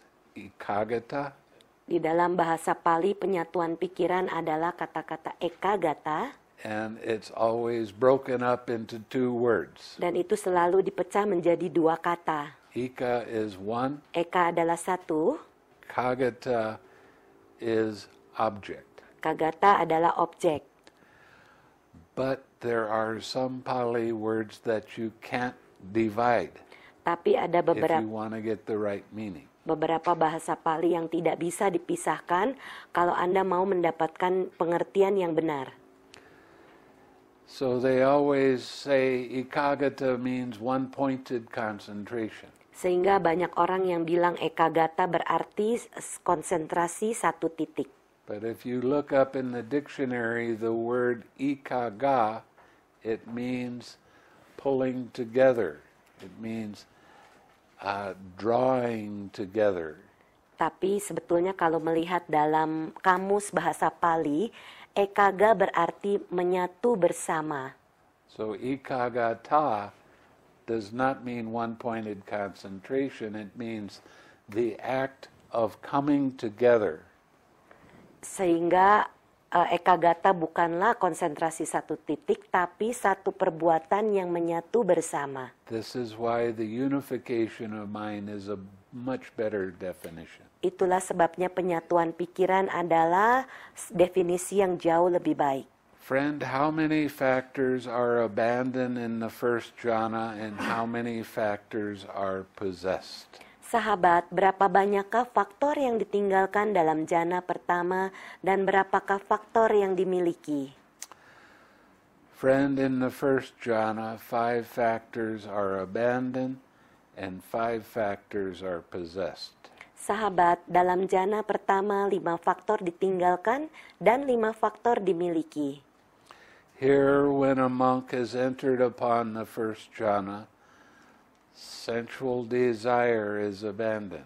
Di dalam bahasa Pali penyatuan pikiran adalah kata-kata ekagata. And it's always broken up into two words. Dan itu selalu dipecah menjadi dua kata. Ika is one. Eka adalah satu. Kagata is object. Kagata adalah objek. But there are some Pali words that you can't divide. Tapi ada beberapa right beberapa bahasa Pali yang tidak bisa dipisahkan kalau Anda mau mendapatkan pengertian yang benar. So they always say ikagata means one-pointed concentration. Sehingga banyak orang yang bilang ekagata berarti konsentrasi satu titik. But if you look up in the dictionary the word ikaga, it means pulling together. It means uh, drawing together. Tapi sebetulnya kalau melihat dalam kamus bahasa Pali, ekaga berarti menyatu bersama. So ikagata does not mean one-pointed concentration. It means the act of coming together. Sehingga Eh, Eka Gata bukanlah konsentrasi satu titik, tapi satu perbuatan yang menyatu bersama. This is why the unification of mind is a much better definition. Itulah sebabnya penyatuan pikiran adalah definisi yang jauh lebih baik. Friend, how many factors are abandoned in the first jhana and how many factors are possessed? Sahabat, berapa banyakkah faktor yang ditinggalkan dalam jana pertama dan berapakah faktor yang dimiliki? Friend, in the first jhana, five factors are abandoned and five factors are possessed. Sahabat, dalam jana pertama lima faktor ditinggalkan dan lima faktor dimiliki. Here, when a monk has entered upon the first jhana, Sensual desire is abandoned.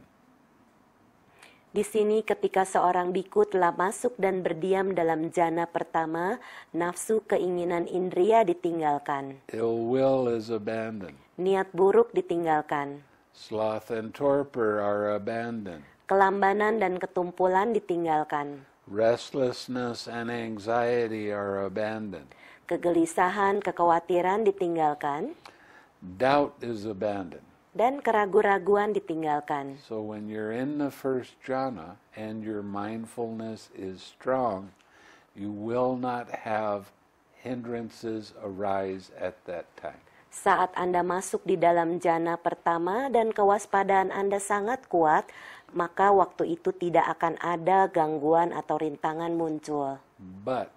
Di sini ketika seorang biku telah masuk dan berdiam dalam jana pertama, nafsu keinginan indria ditinggalkan. Ill will is abandoned. Niat buruk ditinggalkan. Sloth and torpor are abandoned. Kelambanan dan ketumpulan ditinggalkan. Restlessness and anxiety are abandoned. Kegelisahan, kekhawatiran ditinggalkan doubt is abandoned. Dan keraguan-raguan ditinggalkan. So when you're in the first jhana and your mindfulness is strong, you will not have hindrances arise at that time. Saat Anda masuk di dalam jana pertama dan kewaspadaan Anda sangat kuat, maka waktu itu tidak akan ada gangguan atau rintangan muncul. But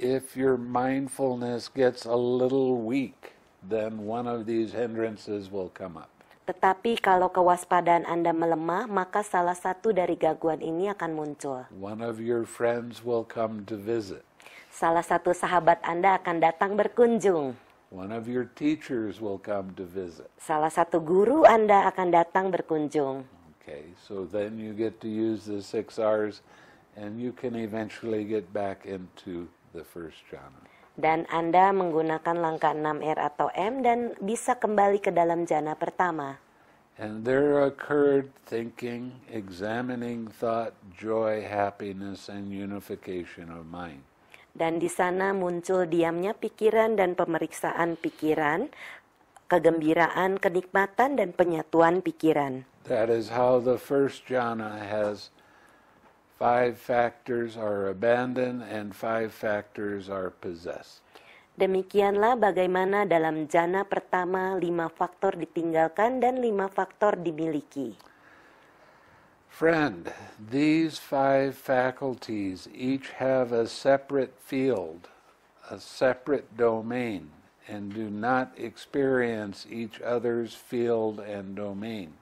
if your mindfulness gets a little weak, then one of these hindrances will come up. Tetapi kalau kewaspadaan Anda melemah, maka salah satu dari gangguan ini akan muncul. One of your friends will come to visit. Salah satu sahabat Anda akan datang berkunjung. One of your teachers will come to visit. Salah satu guru Anda akan datang berkunjung. Okay, so then you get to use the six R's and you can eventually get back into the first jhana dan Anda menggunakan langkah 6R atau M dan bisa kembali ke dalam jana pertama. And there occurred thinking, examining thought, joy, happiness, and unification of mind. Dan di sana muncul diamnya pikiran dan pemeriksaan pikiran, kegembiraan, kenikmatan, dan penyatuan pikiran. That is how the first jhana has Five factors are abandoned and five factors are possessed. Demikianlah bagaimana dalam jana pertama lima faktor ditinggalkan dan lima faktor dimiliki. Friend, these five faculties each have a separate field, a separate domain, and do not experience each other's field and domain.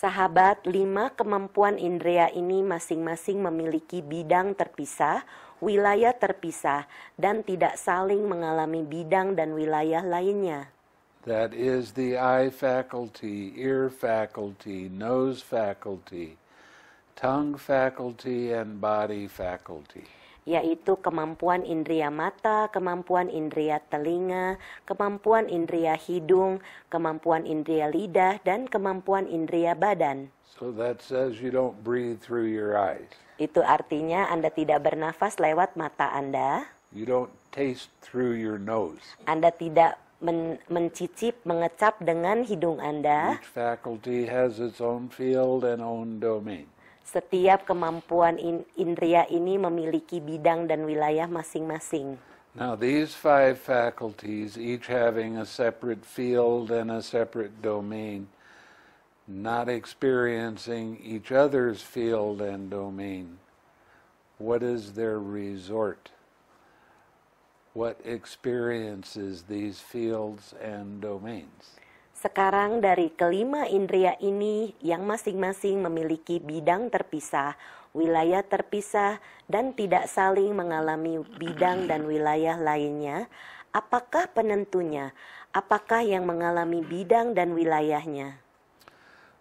Sahabat, lima kemampuan indera ini masing-masing memiliki bidang terpisah, wilayah terpisah, dan tidak saling mengalami bidang dan wilayah lainnya. That is the eye faculty, ear faculty, nose faculty, tongue faculty, and body faculty yaitu kemampuan indria mata, kemampuan indria telinga, kemampuan indria hidung, kemampuan indria lidah, dan kemampuan indria badan. So that says you don't breathe through your eyes. Itu artinya Anda tidak bernafas lewat mata Anda. You don't taste through your nose. Anda tidak men mencicip, mengecap dengan hidung Anda. Each faculty has its own field and own domain. setiap kemampuan in, indria ini memiliki bidang dan wilayah masing-masing. Now these five faculties each having a separate field and a separate domain not experiencing each other's field and domain. What is their resort? What experiences these fields and domains? Sekarang dari kelima indria ini yang masing-masing memiliki bidang terpisah, wilayah terpisah dan tidak saling mengalami bidang dan wilayah lainnya, apakah penentunya? Apakah yang mengalami bidang dan wilayahnya?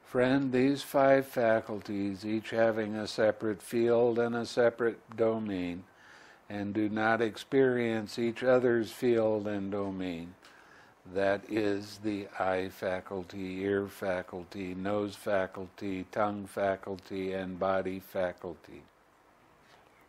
Friend, these five faculties, each having a separate field and a separate domain, and do not experience each other's field and domain that is the eye faculty, ear faculty, nose faculty, tongue faculty, and body faculty.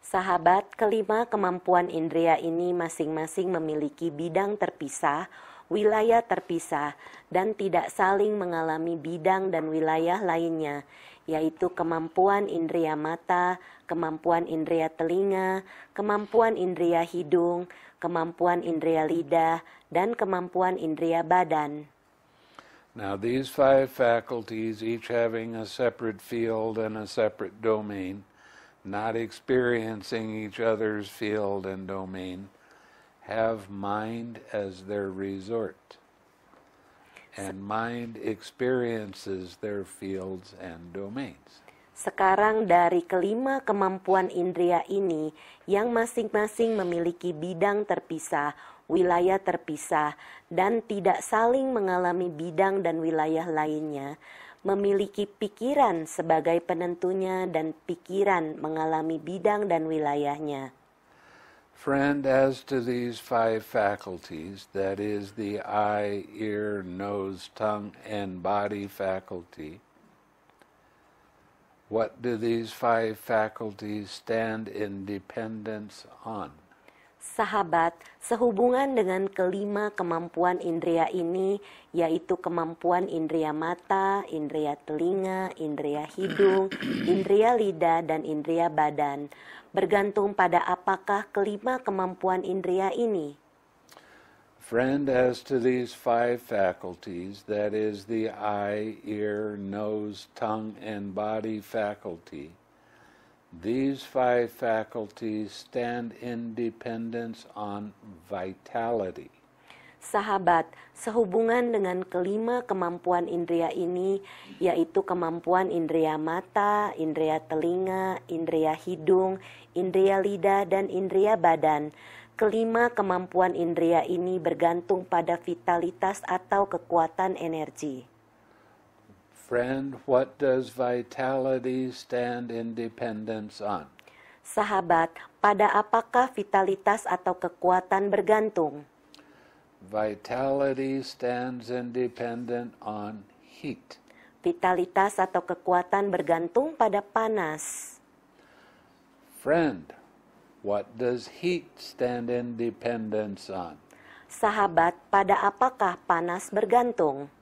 Sahabat, kelima kemampuan indria ini masing-masing memiliki bidang terpisah, wilayah terpisah, dan tidak saling mengalami bidang dan wilayah lainnya yaitu kemampuan indria mata, kemampuan indria telinga, kemampuan indria hidung, kemampuan indria lidah, dan kemampuan indria badan. Now, these five faculties, each having a separate field and a separate domain, not experiencing each other's field and domain, have mind as their resort and mind experiences their fields and domains. Sekarang dari kelima kemampuan indria ini yang masing-masing memiliki bidang terpisah, wilayah terpisah dan tidak saling mengalami bidang dan wilayah lainnya, memiliki pikiran sebagai penentunya dan pikiran mengalami bidang dan wilayahnya. Friend, as to these five faculties, that is the eye, ear, nose, tongue, and body faculty, what do these five faculties stand in dependence on? Sahabat, sehubungan dengan kelima kemampuan indria ini, yaitu kemampuan indria mata, indria telinga, indria hidung, indria lidah, dan indria badan bergantung pada apakah kelima kemampuan indria ini. Friend, as to these five faculties, that is the eye, ear, nose, tongue, and body faculty, these five faculties stand in dependence on vitality. Sahabat, sehubungan dengan kelima kemampuan indria ini, yaitu kemampuan indria mata, indria telinga, indria hidung, indria lidah, dan indria badan. Kelima kemampuan indria ini bergantung pada vitalitas atau kekuatan energi. Friend, what does vitality stand in dependence on? Sahabat, pada apakah vitalitas atau kekuatan bergantung? Vitality stands independent on heat. Vitalitas atau kekuatan bergantung pada panas friend, what does heat stand in dependence on? Sahabat, pada apakah panas bergantung?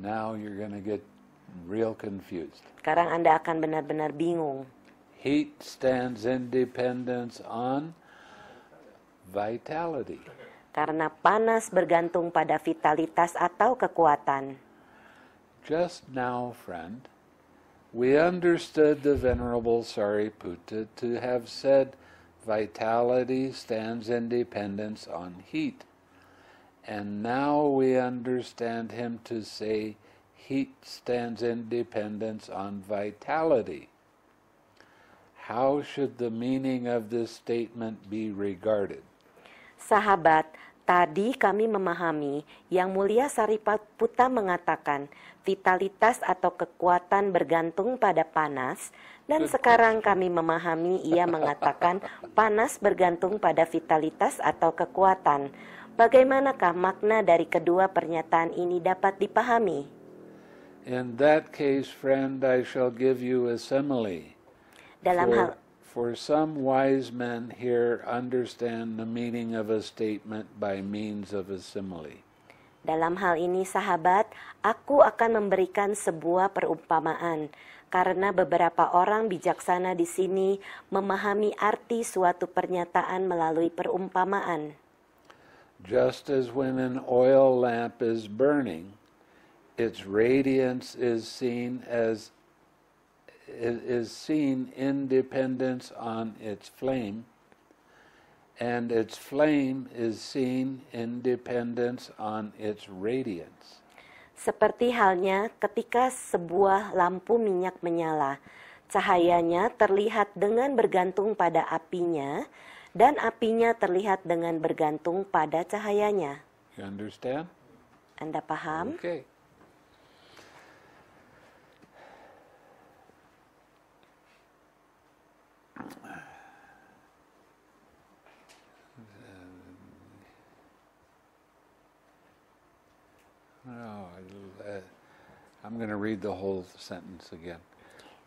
Now you're going to get real confused. Sekarang Anda akan benar-benar bingung. Heat stands in dependence on vitality. Karena panas bergantung pada vitalitas atau kekuatan. Just now, friend, We understood the Venerable Sariputta to have said, Vitality stands in dependence on heat. And now we understand him to say, Heat stands in dependence on vitality. How should the meaning of this statement be regarded? Sahabat, Tadi kami memahami yang mulia Saripat Putta mengatakan vitalitas atau kekuatan bergantung pada panas dan hmm. sekarang kami memahami ia mengatakan panas bergantung pada vitalitas atau kekuatan. Bagaimanakah makna dari kedua pernyataan ini dapat dipahami? In that case, friend, I shall give you a simile. Dalam hal For some wise men here understand the meaning of a statement by means of a simile. Dalam hal ini, sahabat, aku akan memberikan sebuah perumpamaan karena beberapa orang bijaksana di sini memahami arti suatu pernyataan melalui perumpamaan. Just as when an oil lamp is burning, its radiance is seen as it is seen in dependence on its flame, and its flame is seen in dependence on its radiance. Seperti halnya ketika sebuah lampu minyak menyala, cahayanya terlihat dengan bergantung pada apinya, dan apinya terlihat dengan bergantung pada cahayanya. You understand? Anda paham? Okay. No, oh, I'm going to read the whole sentence again.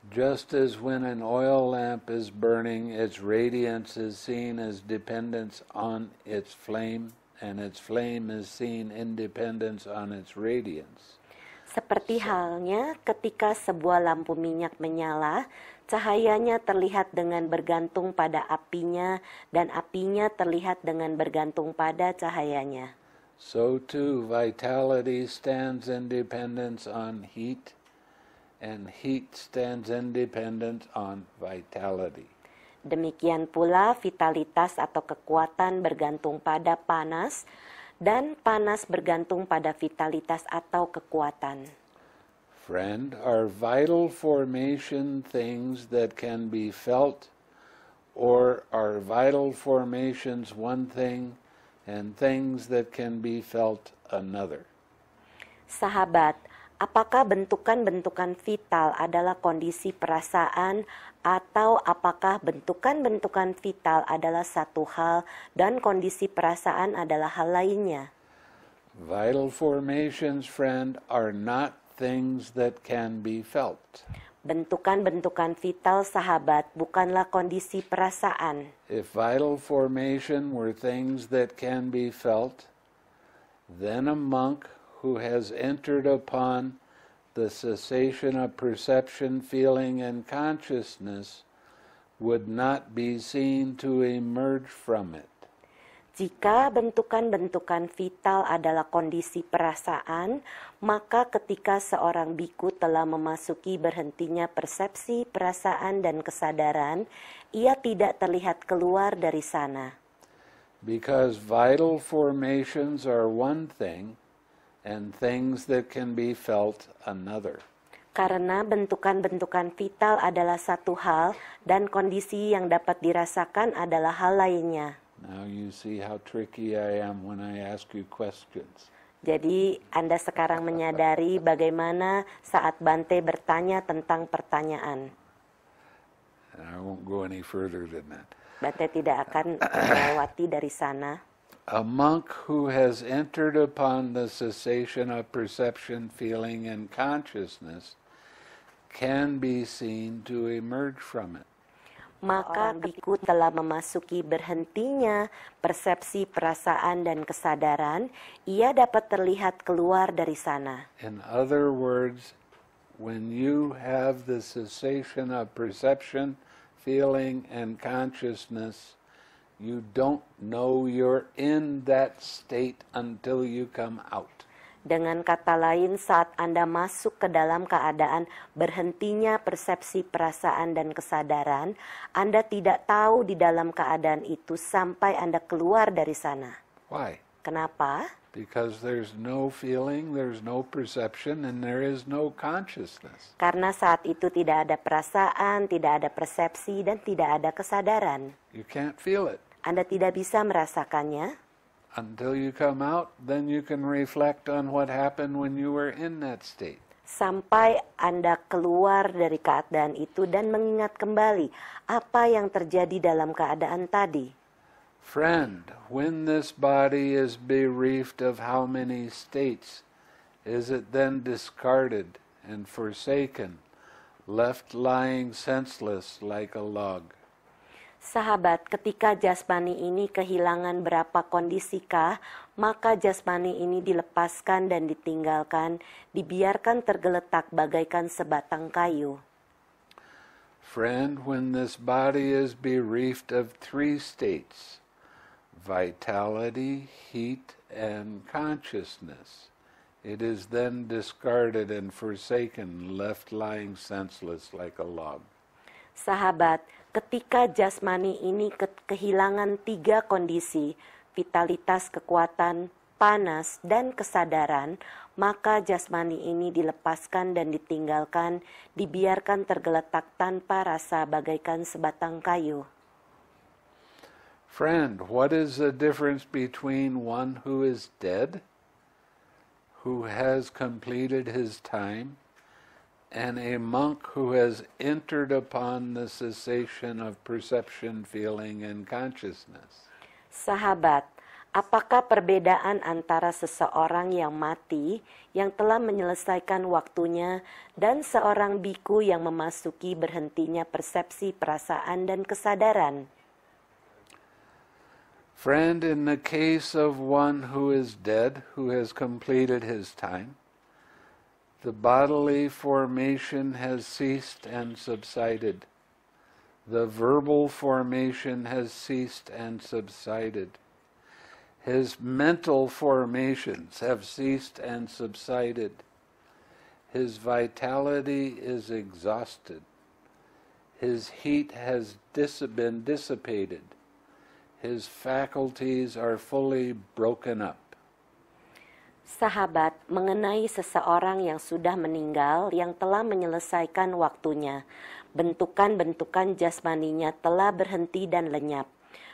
Just as when an oil lamp is burning, its radiance is seen as dependence on its flame, and its flame is seen in dependence on its radiance. Seperti so. halnya ketika sebuah lampu minyak menyala, cahayanya terlihat dengan bergantung pada apinya, dan apinya terlihat dengan bergantung pada cahayanya. So too, vitality stands in dependence on heat, and heat stands in dependence on vitality. Demikian pula vitalitas atau kekuatan bergantung pada panas dan panas bergantung pada vitalitas atau kekuatan. Friend, are vital formation things that can be felt or are vital formations one thing and things that can be felt another. Sahabat, apakah bentukan-bentukan vital adalah kondisi perasaan atau apakah bentukan-bentukan vital adalah satu hal dan kondisi perasaan adalah hal lainnya? Vital formations, friend, are not things that can be felt. Bentukan-bentukan vital sahabat bukanlah kondisi perasaan. If vital formation were things that can be felt, then a monk who has entered upon the cessation of perception, feeling, and consciousness would not be seen to emerge from it. Jika bentukan-bentukan vital adalah kondisi perasaan, maka ketika seorang biku telah memasuki berhentinya persepsi, perasaan, dan kesadaran, ia tidak terlihat keluar dari sana. Because vital formations are one thing, and things that can be felt another karena bentukan-bentukan vital adalah satu hal dan kondisi yang dapat dirasakan adalah hal lainnya. Now you see how tricky I am when I ask you questions. Jadi Anda sekarang menyadari bagaimana saat Bante bertanya tentang pertanyaan. I won't go any further than that. Bante tidak akan melewati dari sana. A monk who has entered upon the cessation of perception, feeling, and consciousness can be seen to emerge from it. maka biku telah memasuki berhentinya persepsi, perasaan, dan kesadaran, ia dapat terlihat keluar dari sana. In other words, when you have the cessation of perception, feeling, and consciousness, you don't know you're in that state until you come out. Dengan kata lain, saat Anda masuk ke dalam keadaan berhentinya persepsi, perasaan, dan kesadaran, Anda tidak tahu di dalam keadaan itu sampai Anda keluar dari sana. Why? Kenapa? Because there's no feeling, there's no perception, and there is no consciousness. Karena saat itu tidak ada perasaan, tidak ada persepsi, dan tidak ada kesadaran. You can't feel it. Anda tidak bisa merasakannya. until you come out, then you can reflect on what happened when you were in that state. Sampai Anda keluar dari keadaan itu dan mengingat kembali apa yang terjadi dalam keadaan tadi. Friend, when this body is bereaved of how many states, is it then discarded and forsaken, left lying senseless like a log? Sahabat, ketika jasmani ini kehilangan berapa kondisikah, maka jasmani ini dilepaskan dan ditinggalkan, dibiarkan tergeletak bagaikan sebatang kayu. Friend, when this body is bereaved of three states, vitality, heat, and consciousness, it is then discarded and forsaken, left lying senseless like a log. Sahabat, ketika jasmani ini ke kehilangan tiga kondisi, vitalitas, kekuatan, panas, dan kesadaran, maka jasmani ini dilepaskan dan ditinggalkan, dibiarkan tergeletak tanpa rasa bagaikan sebatang kayu. Friend, what is the difference between one who is dead, who has completed his time, and a monk who has entered upon the cessation of perception, feeling, and consciousness. Sahabat, apakah perbedaan antara seseorang yang mati yang telah menyelesaikan waktunya dan seorang biku yang memasuki berhentinya persepsi, perasaan, dan kesadaran? Friend, in the case of one who is dead, who has completed his time, The bodily formation has ceased and subsided. The verbal formation has ceased and subsided. His mental formations have ceased and subsided. His vitality is exhausted. His heat has dis been dissipated. His faculties are fully broken up. sahabat mengenai seseorang yang sudah meninggal yang telah menyelesaikan waktunya. Bentukan-bentukan jasmaninya telah berhenti dan lenyap.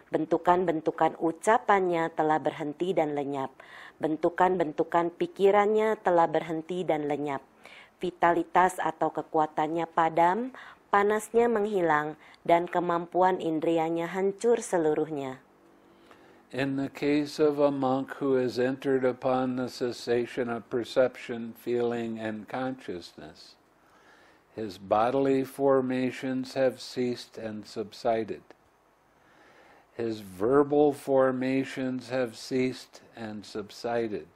Bentukan-bentukan ucapannya telah berhenti dan lenyap. Bentukan-bentukan pikirannya telah berhenti dan lenyap. Vitalitas atau kekuatannya padam, panasnya menghilang, dan kemampuan indrianya hancur seluruhnya. in the case of a monk who has entered upon the cessation of perception, feeling, and consciousness, his bodily formations have ceased and subsided. His verbal formations have ceased and subsided.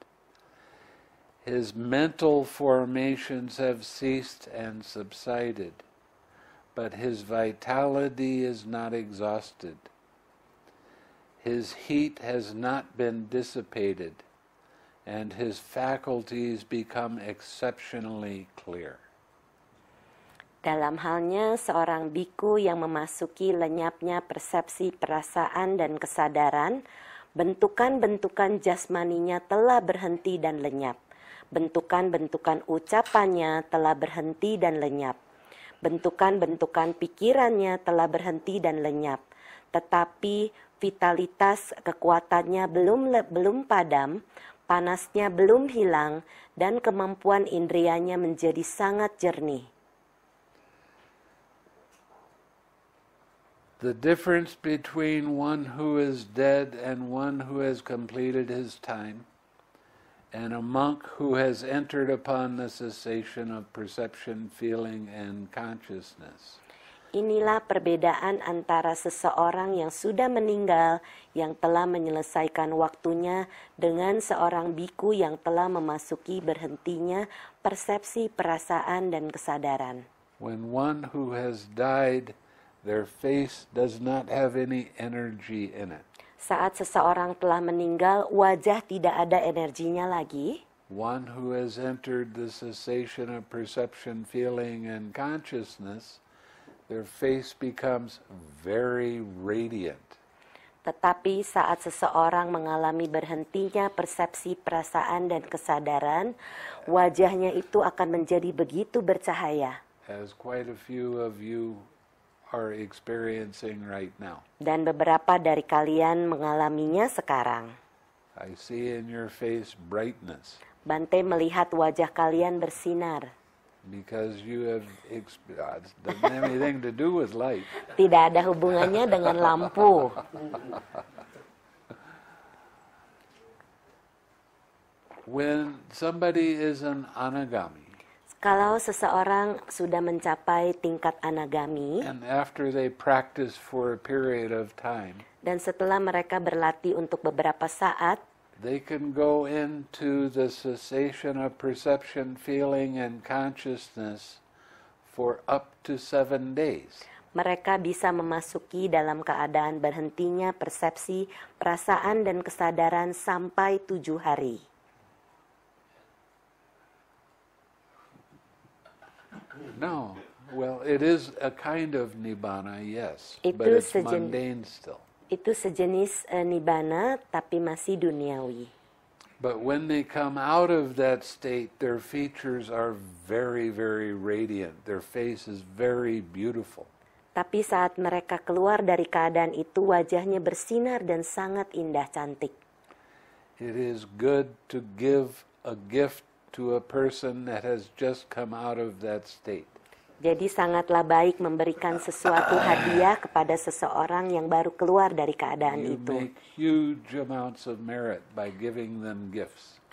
His mental formations have ceased and subsided. But his vitality is not exhausted His heat has not been dissipated, and his faculties become exceptionally clear. Dalam halnya seorang biku yang memasuki lenyapnya persepsi perasaan dan kesadaran, bentukan-bentukan jasmaninya telah berhenti dan lenyap. Bentukan-bentukan ucapannya telah berhenti dan lenyap. Bentukan-bentukan pikirannya telah berhenti dan lenyap. Tetapi vitalitas kekuatannya belum belum padam, panasnya belum hilang dan kemampuan indrianya menjadi sangat jernih. the difference between one who is dead and one who has completed his time, and a monk who has entered upon the cessation of perception, feeling, and consciousness. Inilah perbedaan antara seseorang yang sudah meninggal yang telah menyelesaikan waktunya dengan seorang biku yang telah memasuki berhentinya persepsi, perasaan dan kesadaran. When one who has died their face does not have any energy in it. Saat seseorang telah meninggal, wajah tidak ada energinya lagi. One who has entered the cessation of perception, feeling and consciousness their face becomes very radiant. Tetapi saat seseorang mengalami berhentinya persepsi perasaan dan kesadaran, wajahnya itu akan menjadi begitu bercahaya. right Dan beberapa dari kalian mengalaminya sekarang. I Bante melihat wajah kalian bersinar because you have uh, doesn't have anything to do with light. Tidak ada hubungannya dengan lampu. When somebody is an anagami. Kalau seseorang sudah mencapai tingkat anagami. And after they practice for a period of time. Dan setelah mereka berlatih untuk beberapa saat. they can go into the cessation of perception, feeling, and consciousness for up to seven days. Mereka bisa memasuki dalam keadaan berhentinya persepsi, perasaan, dan kesadaran sampai tujuh hari. No, well, it is a kind of nibbana, yes, Itu but it's mundane still. itu sejenis uh, tapi masih duniawi. But when they come out of that state, their features are very, very radiant. Their face is very beautiful. Tapi saat mereka keluar dari keadaan itu, wajahnya bersinar dan sangat indah cantik. It is good to give a gift to a person that has just come out of that state. Jadi sangatlah baik memberikan sesuatu hadiah kepada seseorang yang baru keluar dari keadaan itu.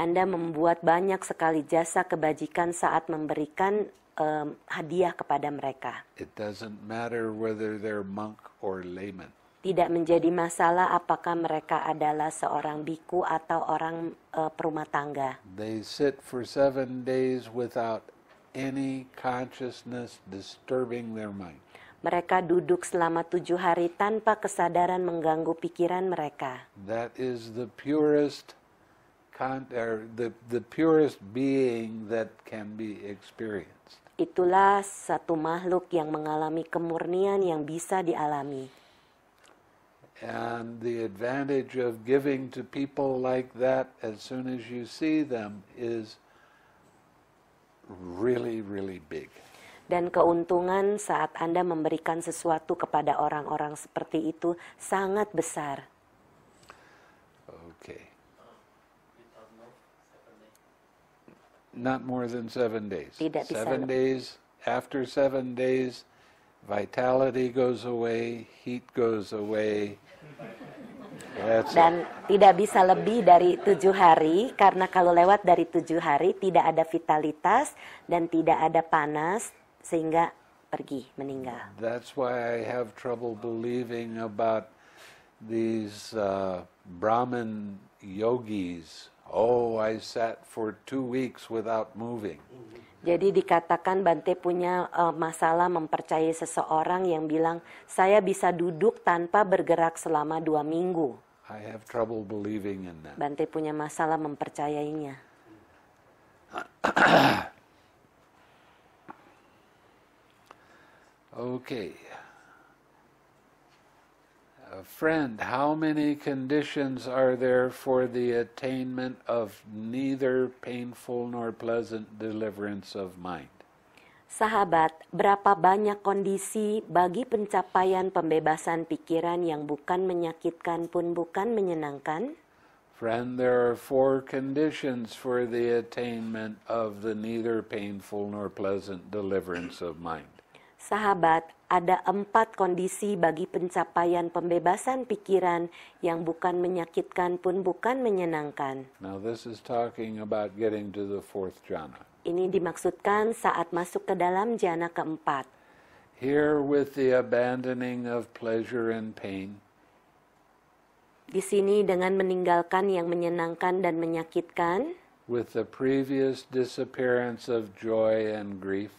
Anda membuat banyak sekali jasa kebajikan saat memberikan um, hadiah kepada mereka. It doesn't matter whether they're monk or layman tidak menjadi masalah apakah mereka adalah seorang biku atau orang uh, perumah tangga. They sit for seven days without any consciousness disturbing their mind. Mereka duduk selama tujuh hari tanpa kesadaran mengganggu pikiran mereka. That is the purest con or er, the, the purest being that can be experienced. Itulah satu makhluk yang mengalami kemurnian yang bisa dialami. And the advantage of giving to people like that as soon as you see them is really, really big. Dan keuntungan saat Anda memberikan sesuatu kepada orang-orang seperti itu sangat besar. Okay. Not more than seven days. Tidak seven bisa. days, after seven days, vitality goes away, heat goes away. dan tidak bisa lebih dari tujuh hari karena kalau lewat dari tujuh hari tidak ada vitalitas dan tidak ada panas sehingga pergi meninggal. That's why I have trouble believing about these uh, Brahmin yogis Oh, I sat for two weeks without moving. Jadi dikatakan Bante punya uh, masalah mempercayai seseorang yang bilang saya bisa duduk tanpa bergerak selama dua minggu. I have trouble believing in that. Bante punya masalah mempercayainya. okay. friend, how many conditions are there for the attainment of neither painful nor pleasant deliverance of mind? Sahabat, berapa banyak kondisi bagi pencapaian pembebasan pikiran yang bukan menyakitkan pun bukan menyenangkan? Friend, there are four conditions for the attainment of the neither painful nor pleasant deliverance of mind. Sahabat, ada empat kondisi bagi pencapaian pembebasan pikiran yang bukan menyakitkan pun bukan menyenangkan. Now this is talking about getting to the fourth jhana. Ini dimaksudkan saat masuk ke dalam jhana keempat. Here with the abandoning of pleasure and pain. Di sini dengan meninggalkan yang menyenangkan dan menyakitkan. With the previous disappearance of joy and grief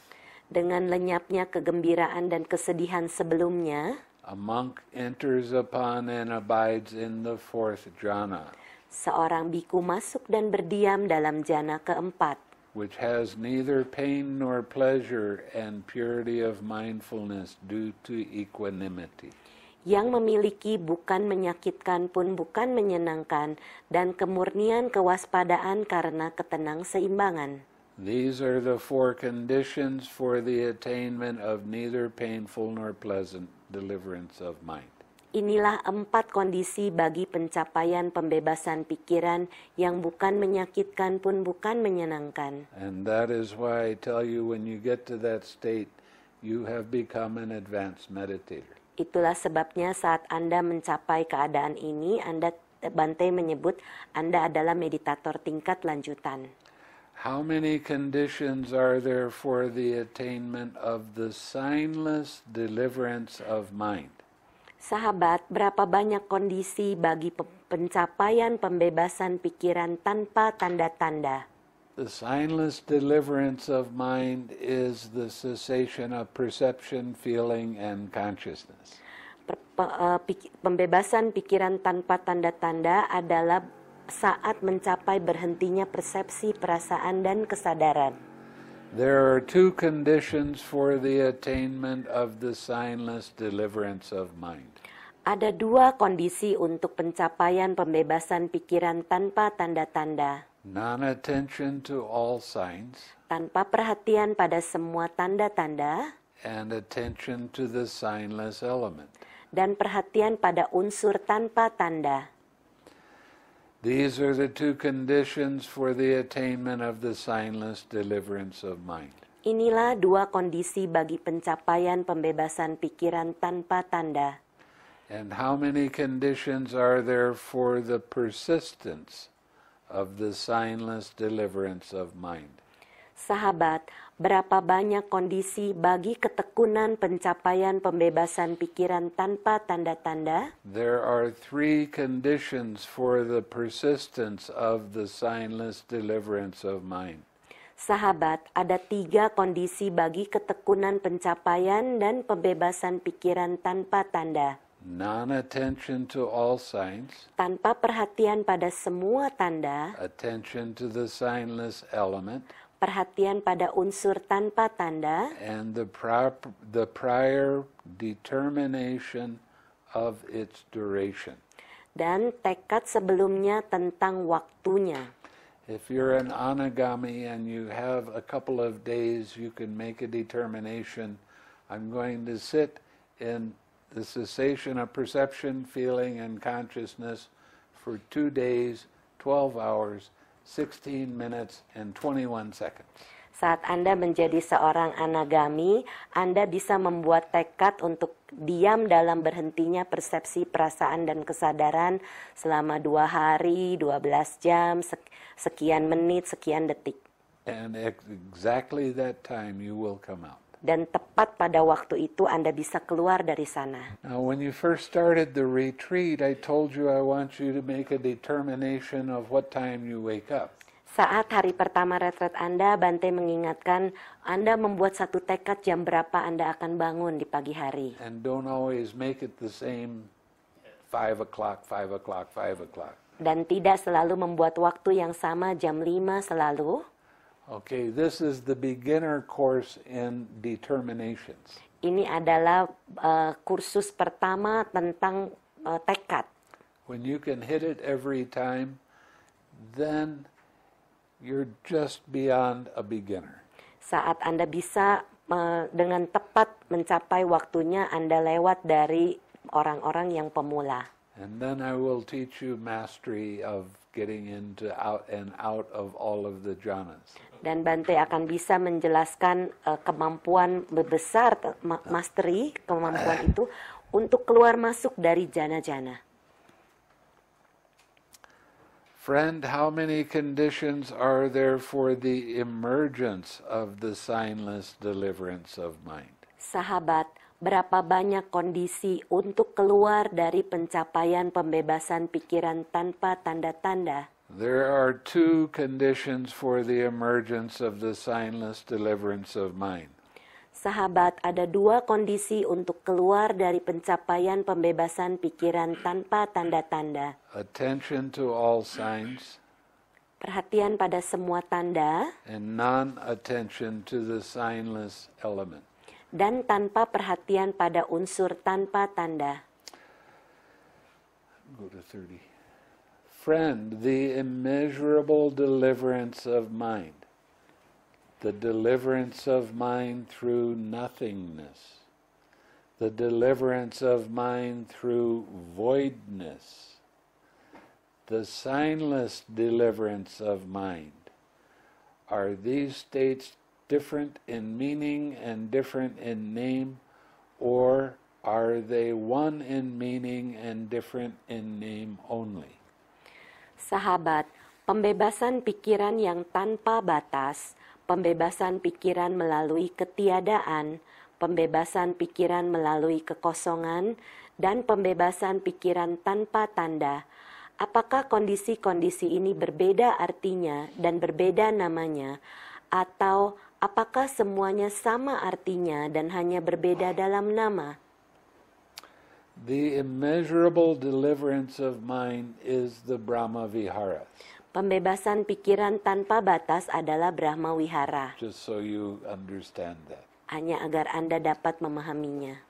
dengan lenyapnya kegembiraan dan kesedihan sebelumnya. A monk enters upon and abides in the fourth jhana. Seorang biku masuk dan berdiam dalam jana keempat. Which has neither pain nor pleasure and purity of mindfulness due to equanimity yang memiliki bukan menyakitkan pun bukan menyenangkan dan kemurnian kewaspadaan karena ketenang seimbangan. These are the four conditions for the attainment of neither painful nor pleasant deliverance of mind. Inilah empat kondisi bagi pencapaian pembebasan pikiran yang bukan menyakitkan pun bukan menyenangkan. And that is why I tell you when you get to that state, you have become an advanced meditator. Itulah sebabnya saat Anda mencapai keadaan ini, Anda Bante menyebut Anda adalah meditator tingkat lanjutan. How many conditions are there for the attainment of the signless deliverance of mind? Sahabat, berapa banyak kondisi bagi pe pencapaian pembebasan pikiran tanpa tanda-tanda? The signless deliverance of mind is the cessation of perception, feeling, and consciousness. Pe eh, pembebasan pikiran tanpa tanda-tanda adalah saat mencapai berhentinya persepsi, perasaan, dan kesadaran. There are two conditions for the attainment of the signless deliverance of mind. Ada dua kondisi untuk pencapaian pembebasan pikiran tanpa tanda-tanda. Non-attention to all signs. Tanpa perhatian pada semua tanda-tanda. And attention to the signless element. Dan perhatian pada unsur tanpa tanda. These are the two conditions for the attainment of the signless deliverance of mind. Inilah dua kondisi bagi pencapaian pembebasan pikiran tanpa tanda. And how many conditions are there for the persistence of the signless deliverance of mind? Sahabat, berapa banyak kondisi bagi ketekunan pencapaian pembebasan pikiran tanpa tanda-tanda? There are three conditions for the persistence of the signless deliverance of mind. Sahabat, ada tiga kondisi bagi ketekunan pencapaian dan pembebasan pikiran tanpa tanda. Non-attention to all signs. Tanpa perhatian pada semua tanda. Attention to the signless element perhatian pada unsur tanpa tanda and the, prop, the prior determination of its duration dan tekad sebelumnya tentang waktunya If you're an anagami and you have a couple of days, you can make a determination. I'm going to sit in the cessation of perception, feeling, and consciousness for two days, 12 hours, 16 minutes and 21 seconds. Saat Anda menjadi seorang anagami, Anda bisa membuat tekad untuk diam dalam berhentinya persepsi, perasaan, dan kesadaran selama dua hari, 12 jam, sekian menit, sekian detik. And exactly that time you will come out dan tepat pada waktu itu Anda bisa keluar dari sana. Now, when you first started the retreat, I told you I want you to make a determination of what time you wake up. Saat hari pertama retret Anda, Bante mengingatkan Anda membuat satu tekad jam berapa Anda akan bangun di pagi hari. And don't always make it the same five o'clock, five o'clock, five o'clock. Dan tidak selalu membuat waktu yang sama jam 5 selalu. Okay, this is the beginner course in determinations. Ini adalah uh, kursus pertama tentang uh, tekad. When you can hit it every time, then you're just beyond a beginner. Saat Anda bisa uh, dengan tepat mencapai waktunya, Anda lewat dari orang-orang yang pemula. And then I will teach you mastery of getting into out and out of all of the jhanas. Dan Bante akan bisa menjelaskan uh, kemampuan besar ma mastery kemampuan itu untuk keluar masuk dari jana-jana. Friend, how many conditions are there for the emergence of the signless deliverance of mind? Sahabat, berapa banyak kondisi untuk keluar dari pencapaian pembebasan pikiran tanpa tanda-tanda. There are two conditions for the emergence of the signless deliverance of mind. Sahabat, ada dua kondisi untuk keluar dari pencapaian pembebasan pikiran tanpa tanda-tanda. Attention to all signs. Perhatian pada semua tanda. And non-attention to the signless element dan tanpa perhatian pada unsur tanpa tanda. Go to 30. Friend, the immeasurable deliverance of mind, the deliverance of mind through nothingness, the deliverance of mind through voidness, the signless deliverance of mind. Are these states different in meaning and different in name, or are they one in meaning and different in name only? Sahabat, pembebasan pikiran yang tanpa batas, pembebasan pikiran melalui ketiadaan, pembebasan pikiran melalui kekosongan, dan pembebasan pikiran tanpa tanda. Apakah kondisi-kondisi ini berbeda artinya dan berbeda namanya, atau apakah semuanya sama artinya dan hanya berbeda dalam nama? The immeasurable deliverance of mind is the Brahma Vihara. Pembebasan pikiran tanpa batas adalah Brahma Vihara. Just so you understand that. Hanya agar Anda dapat memahaminya.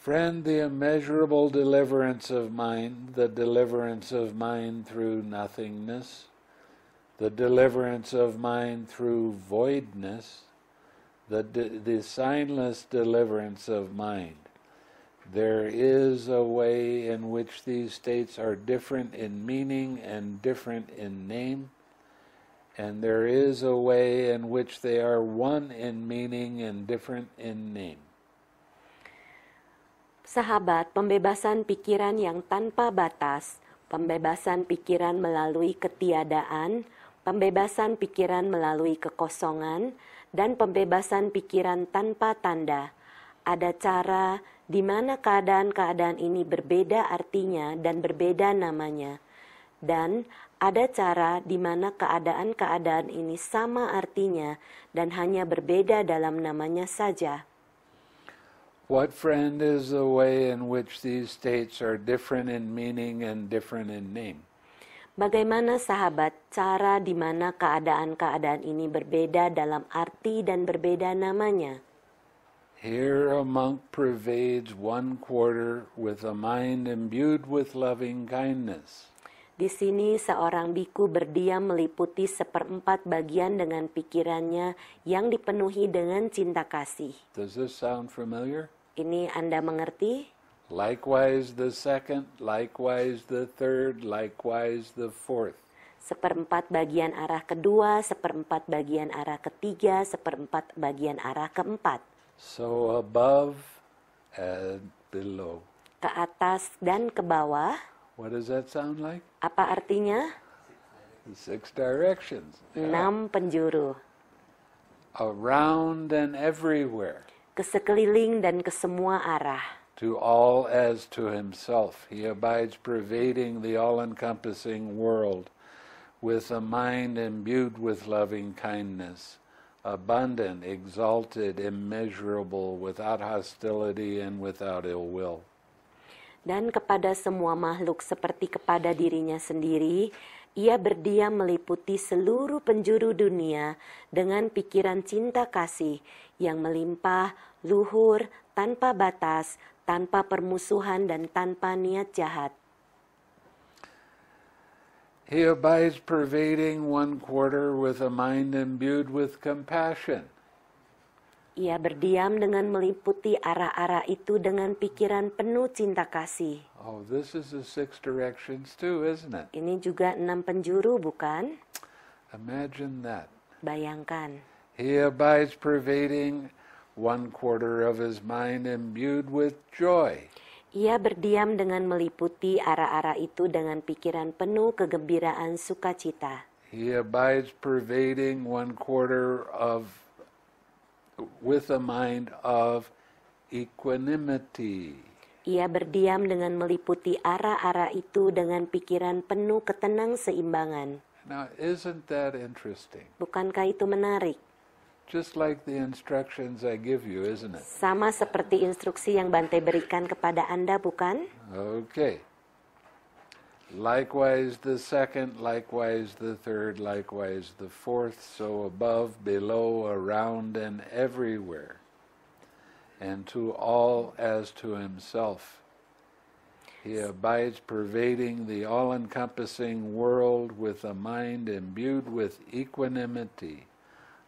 Friend, the immeasurable deliverance of mind, the deliverance of mind through nothingness. the deliverance of mind through voidness, the, the signless deliverance of mind. There is a way in which these states are different in meaning and different in name, and there is a way in which they are one in meaning and different in name. Sahabat, pembebasan pikiran yang tanpa batas, pembebasan pikiran melalui ketiadaan, pembebasan pikiran melalui kekosongan, dan pembebasan pikiran tanpa tanda. Ada cara di mana keadaan-keadaan ini berbeda artinya dan berbeda namanya, dan ada cara di mana keadaan-keadaan ini sama artinya dan hanya berbeda dalam namanya saja. What friend is the way in which these states are different in meaning and different in name? Bagaimana sahabat cara di mana keadaan-keadaan ini berbeda dalam arti dan berbeda namanya? Here a monk pervades one quarter with a mind imbued with loving kindness. Di sini seorang biku berdiam meliputi seperempat bagian dengan pikirannya yang dipenuhi dengan cinta kasih. Does this sound familiar? Ini Anda mengerti? Likewise the second, likewise the third, likewise the fourth. Seperempat bagian arah kedua, seperempat bagian arah ketiga, seperempat bagian arah keempat. So above and below. Ke atas dan ke bawah. What does that sound like? Apa artinya? Six directions. Enam penjuru. Around and everywhere. Kesekeliling dan ke semua arah to all as to himself. He abides pervading the all encompassing world with a mind imbued with loving kindness, abundant, exalted, immeasurable, without hostility and without ill will. Dan kepada semua makhluk seperti kepada dirinya sendiri, ia berdiam meliputi seluruh penjuru dunia dengan pikiran cinta kasih yang melimpah, luhur, tanpa batas, tanpa permusuhan, dan tanpa niat jahat. He abides pervading one quarter with a mind imbued with compassion. Ia berdiam dengan meliputi arah-arah itu dengan pikiran penuh cinta kasih. Oh, this is the six directions too, isn't it? Ini juga enam penjuru, bukan? Imagine that. Bayangkan. He abides pervading one quarter of his mind imbued with joy. Ia berdiam dengan meliputi arah-arah itu dengan pikiran penuh kegembiraan sukacita. He abides pervading one quarter of with a mind of equanimity. Ia berdiam dengan meliputi arah-arah itu dengan pikiran penuh ketenang seimbangan. Now, isn't that interesting? Bukankah itu menarik? Just like the instructions I give you, isn't it? Sama seperti instruksi yang Bante berikan kepada Anda, bukan? Okay. Likewise the second, likewise the third, likewise the fourth, so above, below, around, and everywhere. And to all as to himself. He abides pervading the all encompassing world with a mind imbued with equanimity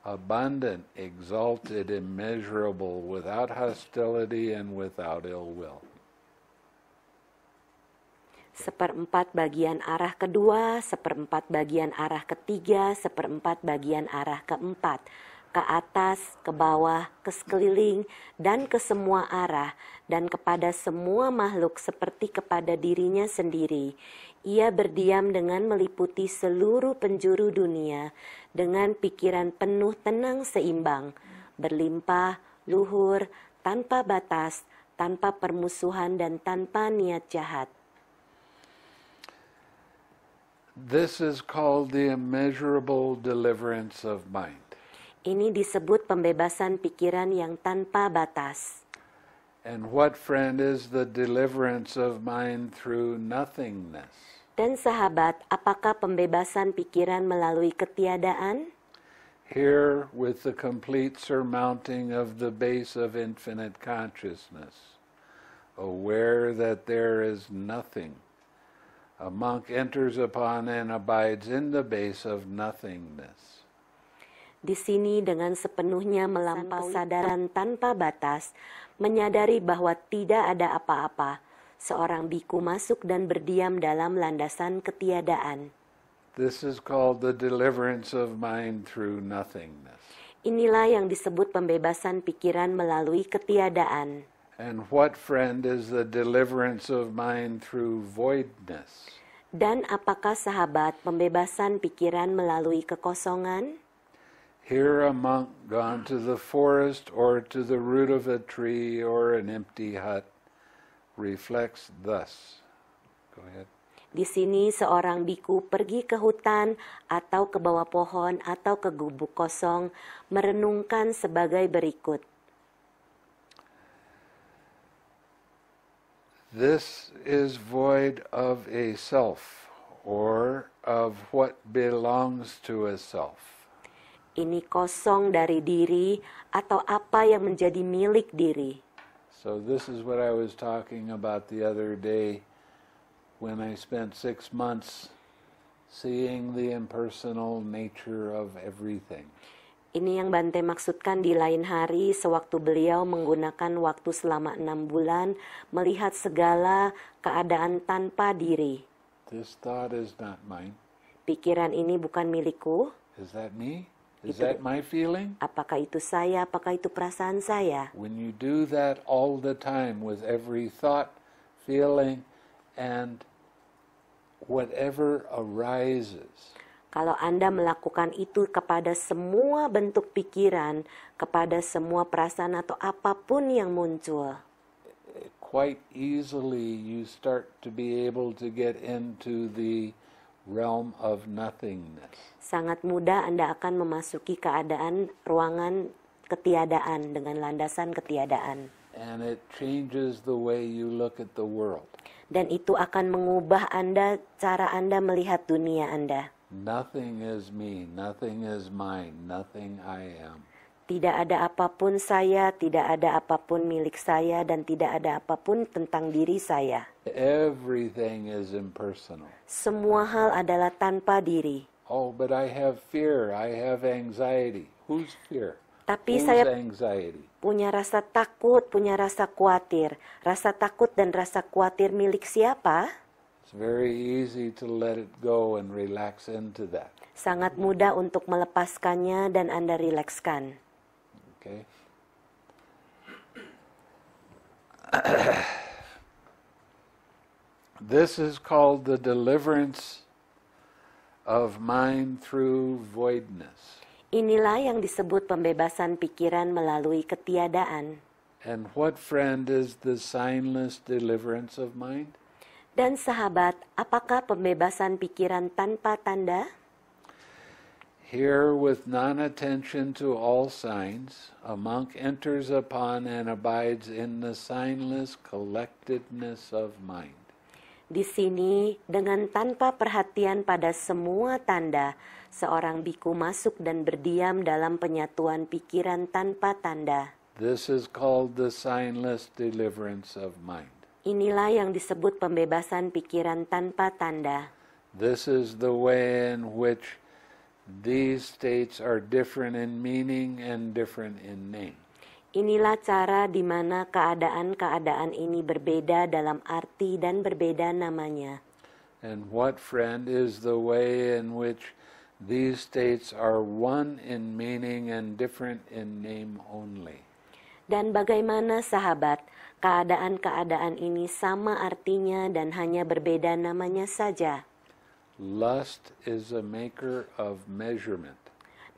abundant, exalted, immeasurable, without hostility and without ill will. Seperempat bagian arah kedua, seperempat bagian arah ketiga, seperempat bagian arah keempat. ke atas, ke bawah, ke sekeliling, dan ke semua arah, dan kepada semua makhluk seperti kepada dirinya sendiri. Ia berdiam dengan meliputi seluruh penjuru dunia, dengan pikiran penuh tenang seimbang, berlimpah, luhur, tanpa batas, tanpa permusuhan, dan tanpa niat jahat. This is called the immeasurable deliverance of mind. Ini disebut pembebasan pikiran yang tanpa batas. And what friend is the deliverance of mind through nothingness? Dan sahabat, apakah pembebasan pikiran melalui ketiadaan? Here with the complete surmounting of the base of infinite consciousness, aware that there is nothing. A monk enters upon and abides in the base of nothingness di sini dengan sepenuhnya melampaui kesadaran tanpa batas, menyadari bahwa tidak ada apa-apa. Seorang biku masuk dan berdiam dalam landasan ketiadaan. This is called the deliverance of mind through nothingness. Inilah yang disebut pembebasan pikiran melalui ketiadaan. And what friend is the deliverance of mind through voidness? Dan apakah sahabat pembebasan pikiran melalui kekosongan? Here a monk gone to the forest or to the root of a tree or an empty hut reflects thus. Go ahead. Di sini seorang biku pergi ke hutan atau ke bawah pohon atau ke gubuk kosong merenungkan sebagai berikut. This is void of a self or of what belongs to a self. ini kosong dari diri atau apa yang menjadi milik diri. So this is what I was talking about the other day when I spent six months seeing the impersonal nature of everything. Ini yang Bante maksudkan di lain hari sewaktu beliau menggunakan waktu selama enam bulan melihat segala keadaan tanpa diri. This thought is not mine. Pikiran ini bukan milikku. Is that me? Is that my feeling? Apakah itu saya? Apakah itu perasaan saya? When you do that all the time with every thought, feeling, and whatever arises. Kalau Anda melakukan itu kepada semua bentuk pikiran, kepada semua perasaan atau apapun yang muncul. Quite easily you start to be able to get into the realm of nothingness. Sangat mudah Anda akan memasuki keadaan ruangan ketiadaan dengan landasan ketiadaan. And it changes the way you look at the world. Dan itu akan mengubah Anda cara Anda melihat dunia Anda. Nothing is me, nothing is mine, nothing I am. Tidak ada apapun saya, tidak ada apapun milik saya, dan tidak ada apapun tentang diri saya. Everything is impersonal. Semua hal adalah tanpa diri. Oh, but I have fear, I have anxiety. Who's fear? Tapi Who's saya anxiety? punya rasa takut, punya rasa khawatir. Rasa takut dan rasa khawatir milik siapa? It's very easy to let it go and relax into that. Sangat mudah untuk melepaskannya dan Anda rilekskan. Okay? this is called the deliverance of mind through voidness. Inilah yang disebut pembebasan pikiran melalui ketiadaan. And what friend is the signless deliverance of mind? Dan sahabat, apakah pembebasan pikiran tanpa tanda? Here, with non attention to all signs, a monk enters upon and abides in the signless collectedness of mind. Di sini, dengan tanpa perhatian pada semua tanda, seorang biku masuk dan berdiam dalam penyatuan pikiran tanpa tanda. This is called the signless deliverance of mind. Inilah yang disebut pembebasan pikiran tanpa tanda. This is the way in which These states are different in meaning and different in name. Inilah cara di mana keadaan-keadaan ini berbeda dalam arti dan berbeda namanya. And what friend is the way in which these states are one in meaning and different in name only? Dan bagaimana sahabat, keadaan-keadaan ini sama artinya dan hanya berbeda namanya saja. Lust is a maker of measurement.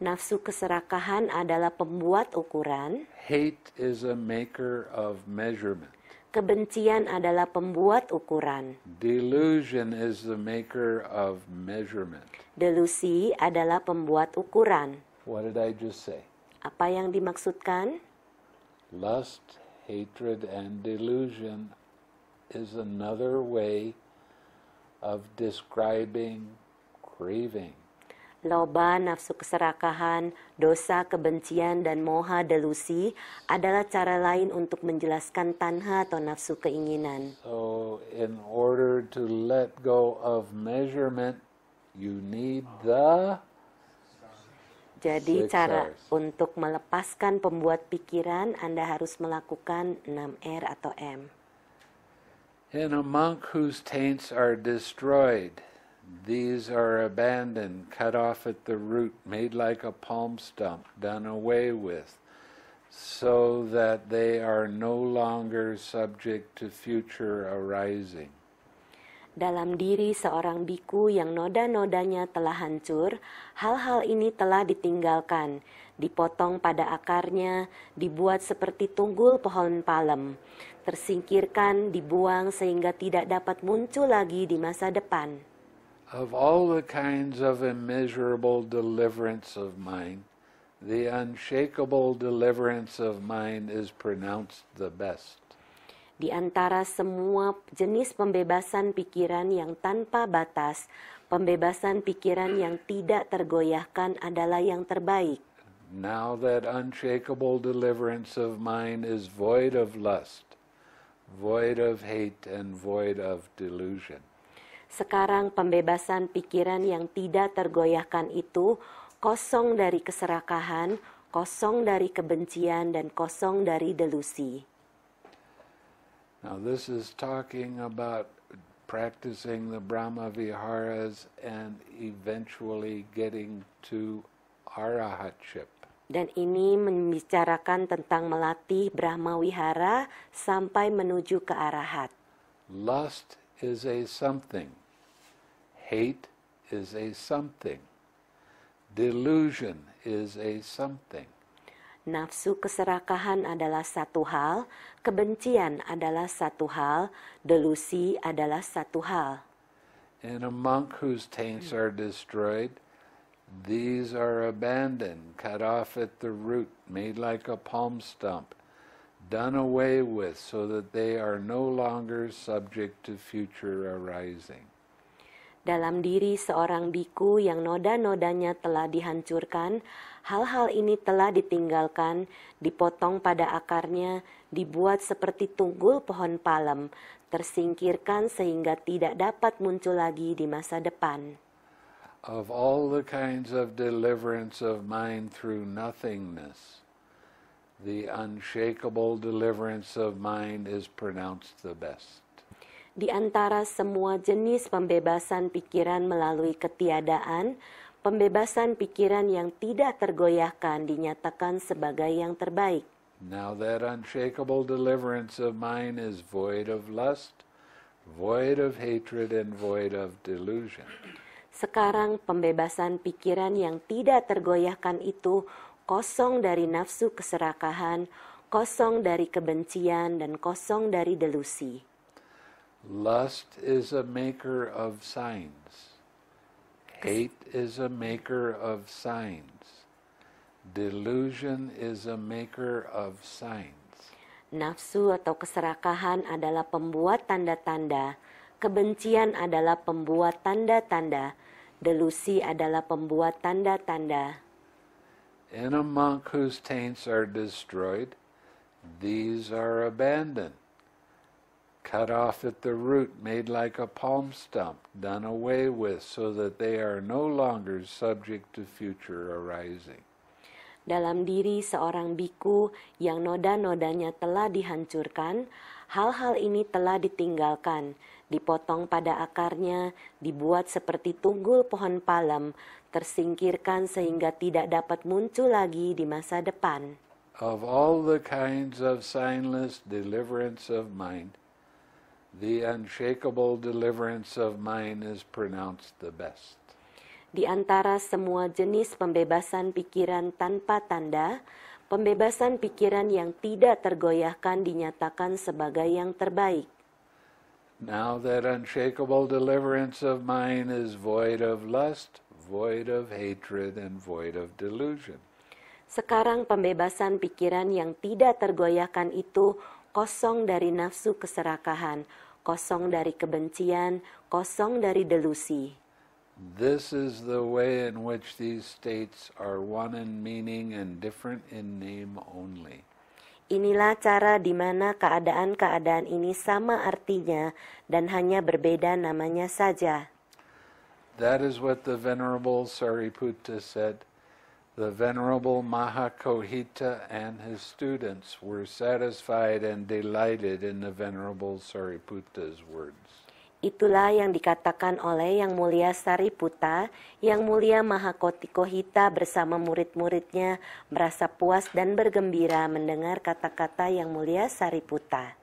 Nafsu keserakahan adalah pembuat ukuran. Hate is a maker of measurement. Kebencian adalah pembuat ukuran. Delusion is the maker of measurement. Delusi adalah pembuat ukuran. What did I just say? Apa yang dimaksudkan? Lust, hatred and delusion is another way of describing craving. Loba, nafsu keserakahan, dosa, kebencian, dan moha delusi adalah cara lain untuk menjelaskan tanha atau nafsu keinginan. So, in order to let go of measurement, you need the jadi Six cara hours. untuk melepaskan pembuat pikiran Anda harus melakukan 6R atau M. In a monk whose taints are destroyed, these are abandoned, cut off at the root, made like a palm stump, done away with, so that they are no longer subject to future arising. Dalam diri seorang biku yang noda-nodanya telah hancur, hal-hal ini telah ditinggalkan, dipotong pada akarnya, dibuat seperti tunggul pohon palem, tersingkirkan, dibuang sehingga tidak dapat muncul lagi di masa depan. Of all the kinds of immeasurable deliverance of mind, the unshakable deliverance of mind is pronounced the best. Di antara semua jenis pembebasan pikiran yang tanpa batas, pembebasan pikiran yang tidak tergoyahkan adalah yang terbaik. now that unshakable deliverance of mine is void of lust, void of hate, and void of delusion. Sekarang pembebasan pikiran yang tidak tergoyahkan itu kosong dari keserakahan, kosong dari kebencian, dan kosong dari delusi. Now this is talking about practicing the Brahma Viharas and eventually getting to arahatship. dan ini membicarakan tentang melatih Brahma Wihara sampai menuju ke arahat. Lust is a something. Hate is a something. Delusion is a something. Nafsu keserakahan adalah satu hal, kebencian adalah satu hal, delusi adalah satu hal. In a monk whose taints are destroyed, hmm. These are abandoned, cut off at the root, made like a palm stump, done away with so that they are no longer subject to future arising. Dalam diri seorang biku yang noda-nodanya telah dihancurkan, hal-hal ini telah ditinggalkan, dipotong pada akarnya, dibuat seperti tunggul pohon palem, tersingkirkan sehingga tidak dapat muncul lagi di masa depan. of all the kinds of deliverance of mind through nothingness, the unshakable deliverance of mind is pronounced the best. Di antara semua jenis pembebasan pikiran melalui ketiadaan, pembebasan pikiran yang tidak tergoyahkan dinyatakan sebagai yang terbaik. Now that unshakable deliverance of mind is void of lust, void of hatred and void of delusion. Sekarang pembebasan pikiran yang tidak tergoyahkan itu kosong dari nafsu keserakahan, kosong dari kebencian, dan kosong dari delusi. Lust is a maker of signs. Hate is a maker of signs. Delusion is a maker of signs. Nafsu atau keserakahan adalah pembuat tanda-tanda. Kebencian adalah pembuat tanda-tanda. Delusi adalah pembuat tanda-tanda. In a monk whose taints are destroyed, these are abandoned. Cut off at the root, made like a palm stump, done away with, so that they are no longer subject to future arising. Dalam diri seorang biku yang noda-nodanya telah dihancurkan, hal-hal ini telah ditinggalkan, dipotong pada akarnya, dibuat seperti tunggul pohon palem, tersingkirkan sehingga tidak dapat muncul lagi di masa depan. Of all the kinds of signless deliverance of mind, the unshakable deliverance of mind is pronounced the best. Di antara semua jenis pembebasan pikiran tanpa tanda, pembebasan pikiran yang tidak tergoyahkan dinyatakan sebagai yang terbaik. Now that unshakable deliverance of mine is void of lust, void of hatred, and void of delusion. Sekarang pembebasan pikiran yang tidak tergoyahkan itu kosong dari nafsu keserakahan, kosong dari kebencian, kosong dari delusi. This is the way in which these states are one in meaning and different in name only. Inilah cara di mana keadaan-keadaan ini sama artinya dan hanya berbeda namanya saja. That is what the Venerable Sariputta said. The Venerable Mahakohita and his students were satisfied and delighted in the Venerable Sariputta's word. Itulah yang dikatakan oleh Yang Mulia Sariputa, Yang Mulia Mahakotikohita bersama murid-muridnya merasa puas dan bergembira mendengar kata-kata Yang Mulia Sariputa.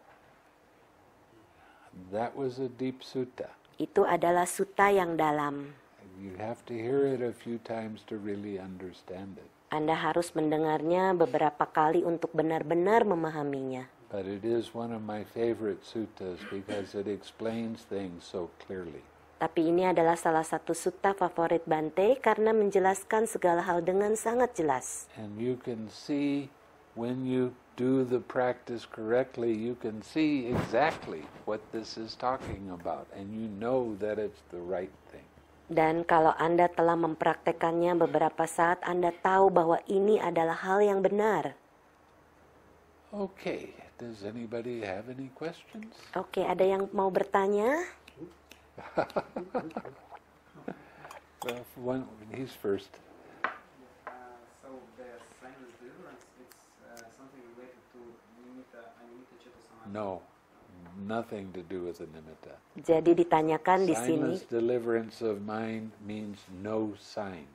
That was a deep sutta. Itu adalah sutta yang dalam. You have to hear it a few times to really understand it. Anda harus mendengarnya beberapa kali untuk benar-benar memahaminya but it is one of my favorite suttas because it explains things so clearly. Tapi ini adalah salah satu sutta favorit Bante karena menjelaskan segala hal dengan sangat jelas. And you can see when you do the practice correctly, you can see exactly what this is talking about and you know that it's the right thing. Dan kalau Anda telah mempraktekannya beberapa saat, Anda tahu bahwa ini adalah hal yang benar. Oke. Okay. Does anybody have any questions? Oke, okay, ada yang mau bertanya? well, one, he's first. Uh, no, nothing to do with the nimitta. Jadi ditanyakan di sini. deliverance of mind means no sign.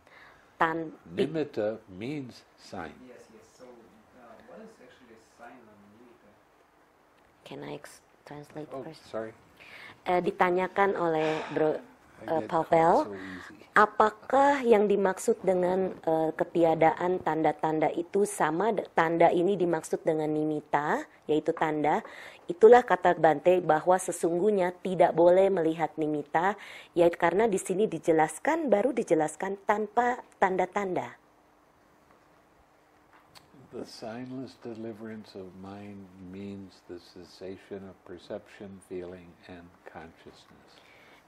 Tan nimitta means sign. Yes. Can I translate oh, first? Sorry. Uh, ditanyakan oleh Bro uh, Pavel, apakah yang dimaksud dengan uh, ketiadaan tanda-tanda itu sama tanda ini dimaksud dengan nimita, yaitu tanda. Itulah kata Bante bahwa sesungguhnya tidak boleh melihat nimita, yaitu karena di sini dijelaskan baru dijelaskan tanpa tanda-tanda. The signless deliverance of mind means the cessation of perception, feeling, and consciousness.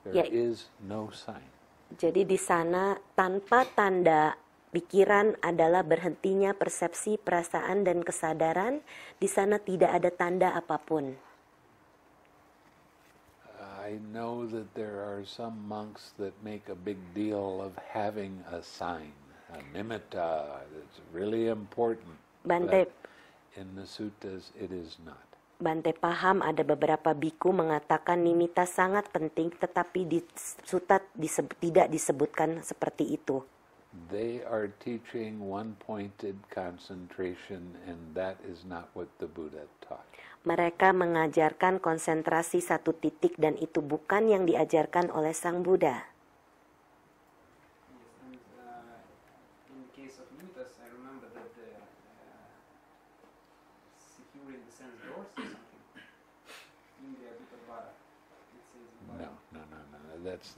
There yeah. is no sign. Jadi di sana tanpa tanda pikiran adalah berhentinya persepsi, perasaan, dan kesadaran. Di sana tidak ada tanda apapun. I know that there are some monks that make a big deal of having a sign, a nimitta. It's really important. Bante in the suttas it is not. Bante paham ada beberapa biku mengatakan nimita sangat penting tetapi di sutta disebut, tidak disebutkan seperti itu. They are teaching one-pointed concentration and that is not what the Buddha taught. Mereka mengajarkan konsentrasi satu titik dan itu bukan yang diajarkan oleh Sang Buddha.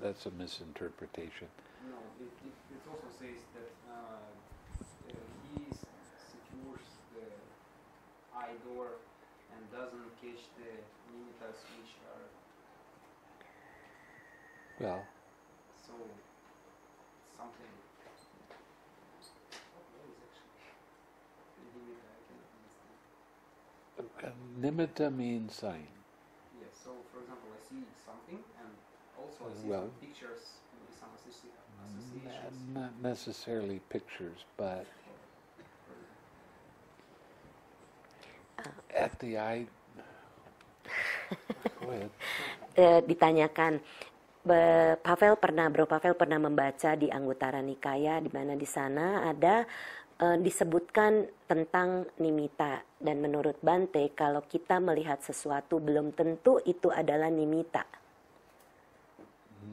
that's that's a misinterpretation. No, it, it, it also says that uh, he secures the eye door and doesn't catch the limiters which are. Well. So, something. Nimitta uh, means sign. Yes, so for example, I see something, also well, some pictures, maybe some mm, associations. Not necessarily pictures, but uh. at the eye. e, ditanyakan Be, Pavel pernah Bro Pavel pernah membaca di Anggutara Nikaya di mana di sana ada e, disebutkan tentang nimita dan menurut Bante kalau kita melihat sesuatu belum tentu itu adalah nimita.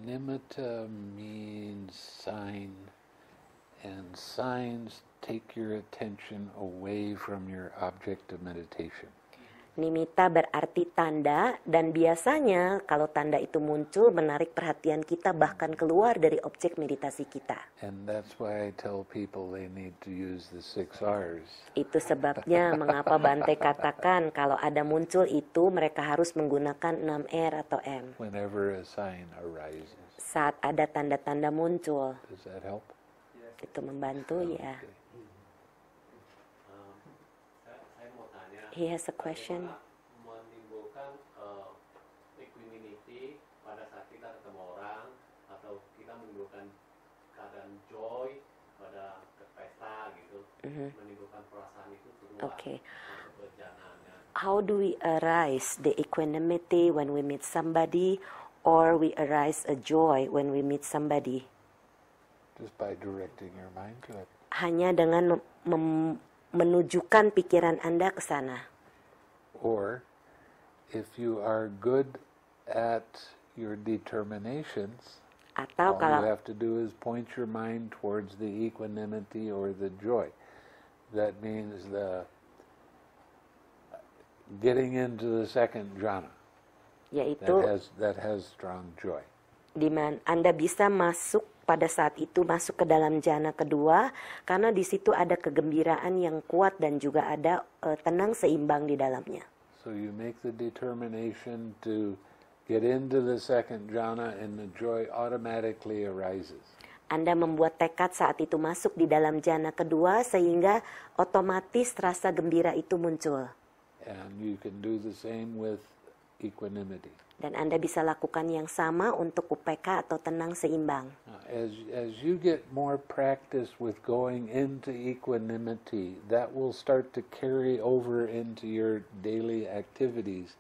Nimitta means sign, and signs take your attention away from your object of meditation. Nimita berarti tanda dan biasanya kalau tanda itu muncul menarik perhatian kita bahkan keluar dari objek meditasi kita. Itu sebabnya mengapa Bante katakan kalau ada muncul itu mereka harus menggunakan 6 R atau M. a sign Saat ada tanda-tanda muncul. Itu membantu oh, ya. he has a question. Menimbulkan uh, equanimity pada saat kita ketemu orang atau kita menimbulkan keadaan joy pada pesta gitu, mm-hmm. menimbulkan perasaan itu keluar. Okay. How do we arise the equanimity when we meet somebody, or we arise a joy when we meet somebody? Just by directing your mind to it. Hanya dengan mem- menunjukkan pikiran Anda ke sana. Or if you are good at your determinations, atau all kalau you have to do is point your mind towards the equanimity or the joy. That means the getting into the second jhana. Yaitu that has, that has strong joy. Di mana Anda bisa masuk pada saat itu masuk ke dalam jana kedua karena di situ ada kegembiraan yang kuat dan juga ada uh, tenang seimbang di dalamnya. So you make the determination to get into the second jhana and the joy automatically arises. Anda membuat tekad saat itu masuk di dalam jana kedua sehingga otomatis rasa gembira itu muncul. And you can do the same with equanimity dan Anda bisa lakukan yang sama untuk UPK atau tenang seimbang. As, as you get more practice with going into equanimity, that will start to carry over into your daily activities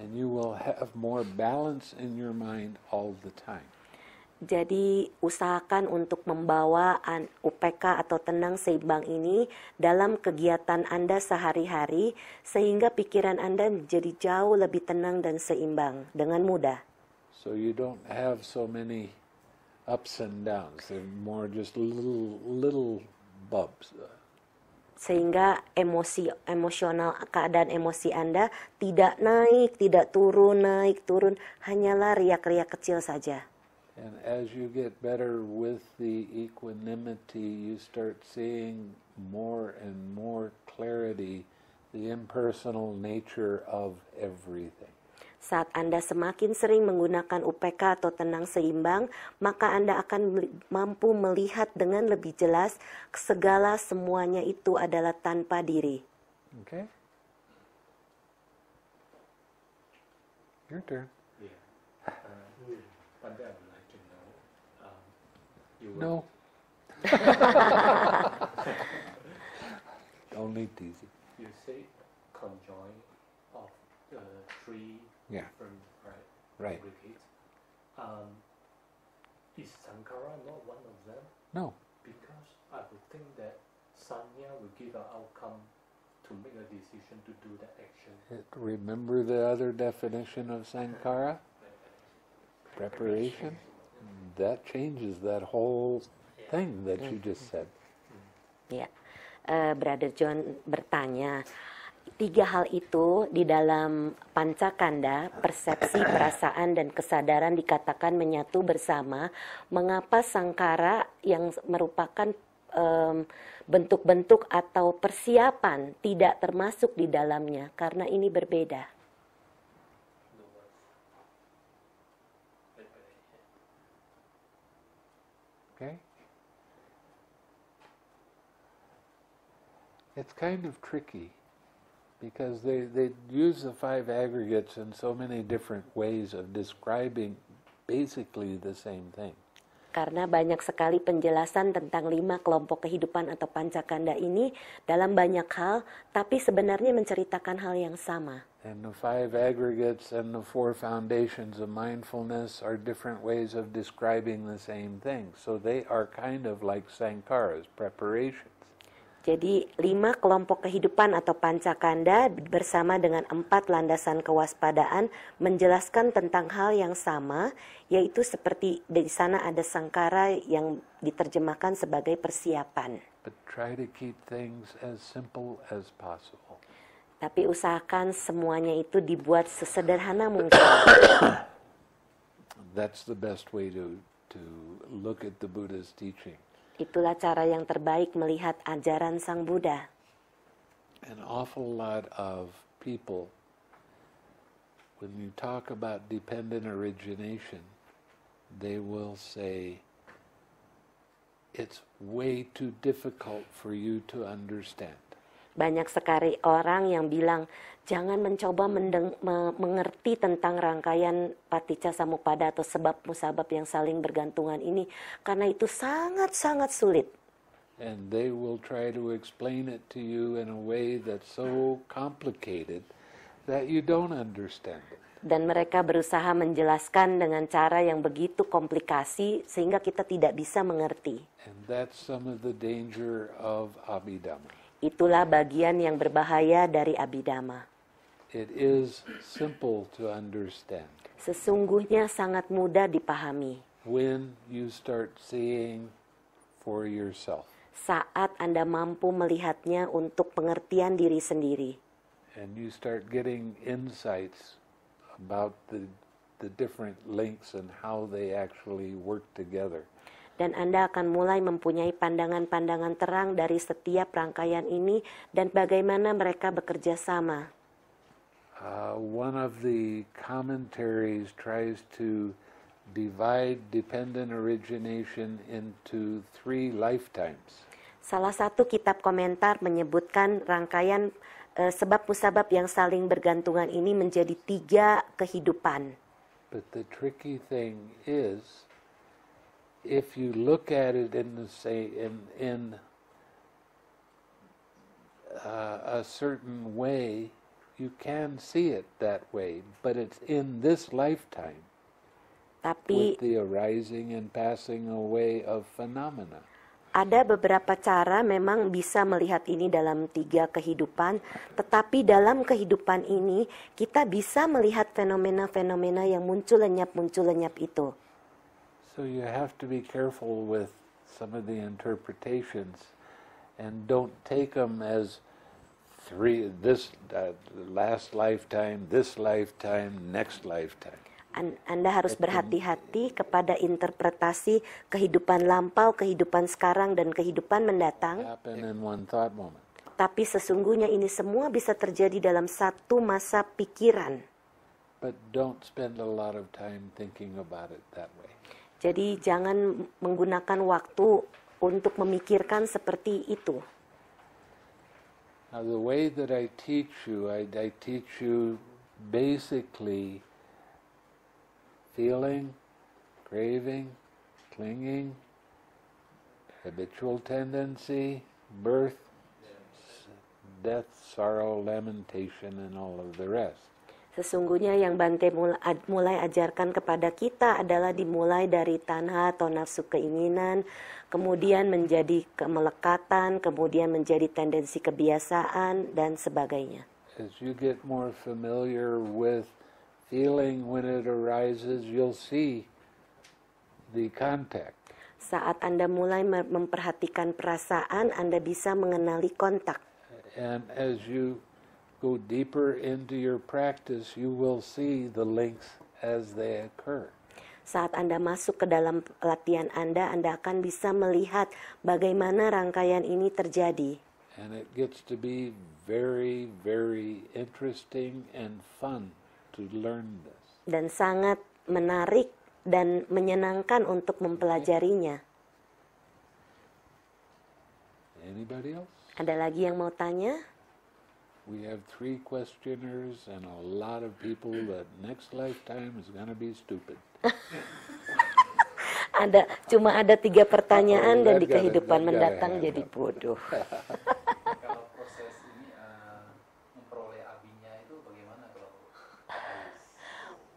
and you will have more balance in your mind all the time. Jadi usahakan untuk membawa UPK atau tenang seimbang ini dalam kegiatan Anda sehari-hari sehingga pikiran Anda menjadi jauh lebih tenang dan seimbang dengan mudah. So you don't have so many ups and downs, they're more just little little bumps. Sehingga emosi emosional keadaan emosi Anda tidak naik, tidak turun, naik, turun, hanyalah riak-riak kecil saja. And as you get better with the equanimity, you start seeing more and more clarity the impersonal nature of everything. Saat Anda semakin sering menggunakan UPK atau tenang seimbang, maka Anda akan mampu melihat dengan lebih jelas segala semuanya itu adalah tanpa diri. Okay. Your turn. No. Only dizzy. You say conjoint of uh, three yeah. different right, right. repeats. Um, is Sankara not one of them? No. Because I would think that Sanya will give an outcome to make a decision to do that action. Uh, remember the other definition of Sankara? Preparation. that changes that whole thing that you just mm-hmm. said. Ya, yeah. uh, Brother John bertanya, tiga hal itu di dalam pancakanda, persepsi, perasaan, dan kesadaran dikatakan menyatu bersama. Mengapa sangkara yang merupakan bentuk-bentuk atau persiapan tidak termasuk di dalamnya? Karena ini berbeda. it's kind of tricky because they, they use the five aggregates in so many different ways of describing basically the same thing. Karena banyak sekali penjelasan tentang lima kelompok kehidupan atau pancakanda ini dalam banyak hal, tapi sebenarnya menceritakan hal yang sama. And the five aggregates and the four foundations of mindfulness are different ways of describing the same thing. So they are kind of like sankharas, preparation. Jadi lima kelompok kehidupan atau pancakanda bersama dengan empat landasan kewaspadaan menjelaskan tentang hal yang sama yaitu seperti di sana ada sangkara yang diterjemahkan sebagai persiapan. But try to keep things as simple as possible. Tapi usahakan semuanya itu dibuat sesederhana mungkin. That's the best way to to look at the Buddha's teaching. Itulah cara yang terbaik melihat ajaran Sang Buddha. An awful lot of people, when you talk about dependent origination, they will say, it's way too difficult for you to understand banyak sekali orang yang bilang jangan mencoba mendeng, me, mengerti tentang rangkaian paticca samupada atau sebab musabab yang saling bergantungan ini karena itu sangat-sangat sulit. And they will try to explain it to you in a way that's so complicated that you don't understand Dan mereka berusaha menjelaskan dengan cara yang begitu komplikasi sehingga kita tidak bisa mengerti. And that's some of the danger of Abhidhamma. Itulah bagian yang berbahaya dari abidama. It is simple to understand. Sesungguhnya sangat mudah dipahami. When you start seeing for yourself. Saat Anda mampu melihatnya untuk pengertian diri sendiri. And you start getting insights about the the different links and how they actually work together dan Anda akan mulai mempunyai pandangan-pandangan terang dari setiap rangkaian ini dan bagaimana mereka bekerja sama. Uh, one of the commentaries tries to divide dependent origination into three lifetimes. Salah satu kitab komentar menyebutkan rangkaian uh, sebab musabab yang saling bergantungan ini menjadi tiga kehidupan. But the tricky thing is if you look at it in the say in in uh, a certain way, you can see it that way, but it's in this lifetime. Tapi with the arising and passing away of phenomena. Ada beberapa cara memang bisa melihat ini dalam tiga kehidupan, tetapi dalam kehidupan ini kita bisa melihat fenomena-fenomena yang muncul lenyap muncul lenyap itu. So you have to be careful with some of the interpretations and don't take them as three this uh, last lifetime, this lifetime, next lifetime. Anda harus berhati-hati kepada interpretasi kehidupan lampau, kehidupan sekarang, dan kehidupan mendatang. Tapi sesungguhnya ini semua bisa terjadi dalam satu masa pikiran. But don't spend a lot of time thinking about it that way. Jadi jangan menggunakan waktu untuk memikirkan seperti itu. Now the way that I teach you, I, I teach you basically feeling, craving, clinging, habitual tendency, birth, death, sorrow, lamentation, and all of the rest. Sesungguhnya yang Bante mulai ajarkan kepada kita adalah dimulai dari tanah atau nafsu keinginan, kemudian menjadi kemelekatan, kemudian menjadi tendensi kebiasaan dan sebagainya. As you get more familiar with feeling when it arises, you'll see the contact. Saat Anda mulai memperhatikan perasaan, Anda bisa mengenali kontak. And as you go deeper into your practice, you will see the links as they occur. Saat Anda masuk ke dalam latihan Anda, Anda akan bisa melihat bagaimana rangkaian ini terjadi. And it gets to be very, very interesting and fun to learn this. Dan sangat menarik dan menyenangkan untuk mempelajarinya. Anybody else? Ada lagi yang mau tanya? we have three questioners and a lot of people that next lifetime is gonna be stupid. ada cuma ada tiga pertanyaan oh, dan di kehidupan mendatang jadi bodoh. Eh,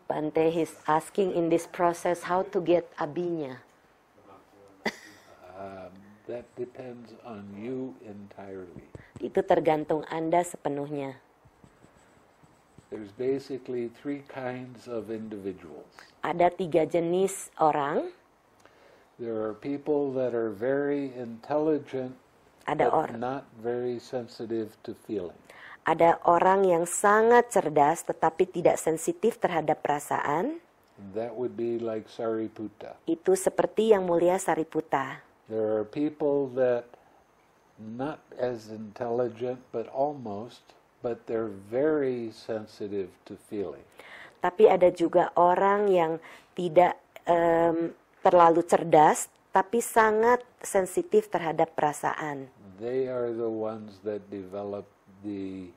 Bante is asking in this process how to get abinya. um, that depends on you entirely. Itu tergantung Anda sepenuhnya. There's basically three kinds of individuals. Ada tiga jenis orang. There are people that are very intelligent ada orang not very sensitive to feeling. Ada orang yang sangat cerdas tetapi tidak sensitif terhadap perasaan. That would be like Sariputta. Itu seperti yang mulia Sariputta. There are people that not as intelligent, but almost, but they're very sensitive to feeling. Tapi ada juga orang yang tidak um, terlalu cerdas, tapi sangat sensitif terhadap perasaan. They are the ones that develop the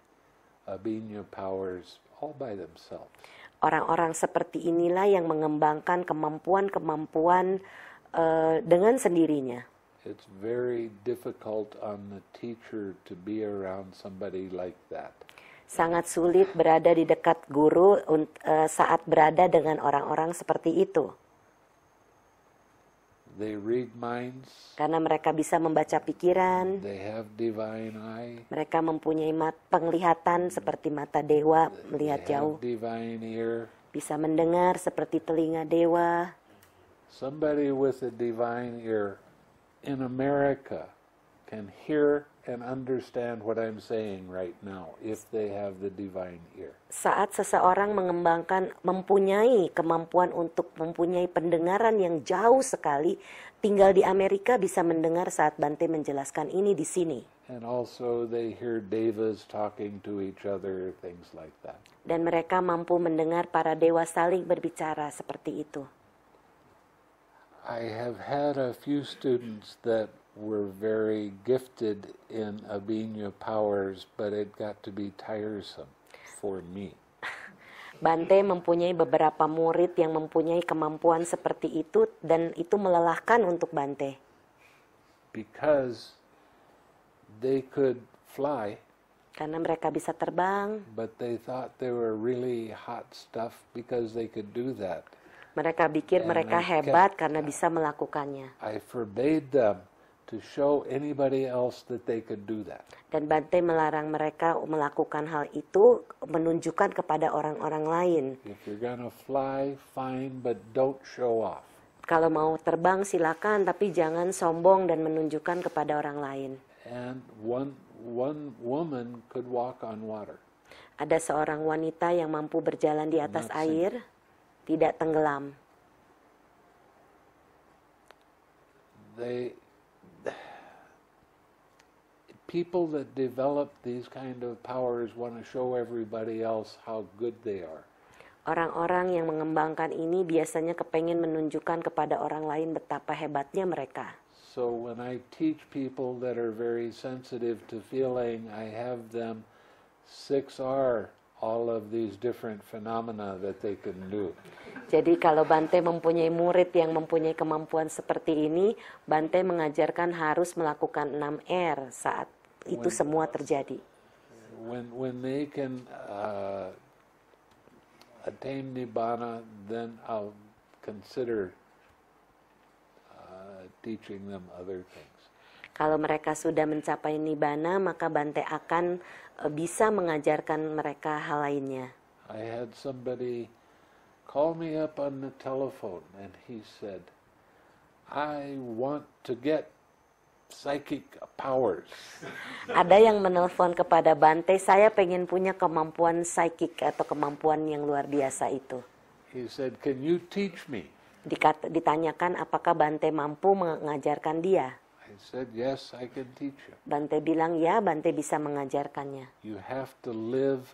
Abhinya powers all by themselves. Orang-orang seperti inilah yang mengembangkan kemampuan-kemampuan uh, dengan sendirinya it's very difficult on the teacher to be around somebody like that. Sangat sulit berada di dekat guru eh, saat berada dengan orang-orang seperti itu. They read minds. Karena mereka bisa membaca pikiran. They have divine eye. Mereka mempunyai mat, penglihatan seperti mata dewa melihat they jauh. Have divine ear. Bisa mendengar seperti telinga dewa. Somebody with a divine ear in America can hear and understand what I'm saying right now if they have the divine ear. Saat seseorang mengembangkan mempunyai kemampuan untuk mempunyai pendengaran yang jauh sekali, tinggal di Amerika bisa mendengar saat Bante menjelaskan ini di sini. And also they hear devas talking to each other, things like that. Dan mereka mampu mendengar para dewa saling berbicara seperti itu. I have had a few students that were very gifted in Abhinya powers, but it got to be tiresome for me. Bante mempunyai beberapa murid yang mempunyai kemampuan seperti itu dan itu melelahkan untuk Bante. Because they could fly. Karena mereka bisa terbang. But they thought they were really hot stuff because they could do that. Mereka pikir mereka hebat karena bisa melakukannya. I forbade them to show anybody else that they could do that. Dan Bante melarang mereka melakukan hal itu, menunjukkan kepada orang-orang lain. If you're gonna fly, fine, but don't show off. Kalau mau terbang silakan, tapi jangan sombong dan menunjukkan kepada orang lain. And one one woman could walk on water. Ada seorang wanita yang mampu berjalan di atas air tidak tenggelam. They, people that develop these kind of powers want to show everybody else how good they are. Orang-orang yang mengembangkan ini biasanya kepengen menunjukkan kepada orang lain betapa hebatnya mereka. So when I teach people that are very sensitive to feeling, I have them 6R all of these different phenomena that they can do. Jadi kalau Bante mempunyai murid yang mempunyai kemampuan seperti ini, Bante mengajarkan harus melakukan 6R saat itu when, semua terjadi. When when they can uh, attain nibbana, then I'll consider uh, teaching them other things. Kalau mereka sudah mencapai nibana, maka Bante akan e, bisa mengajarkan mereka hal lainnya. I had somebody call me up on the telephone and he said, I want to get psychic powers. Ada yang menelpon kepada Bante, saya pengen punya kemampuan psychic atau kemampuan yang luar biasa itu. He said, can you teach me? Dikat, ditanyakan apakah Bante mampu mengajarkan dia said, yes, I can teach you. Bante bilang, ya, Bante bisa mengajarkannya. You have to live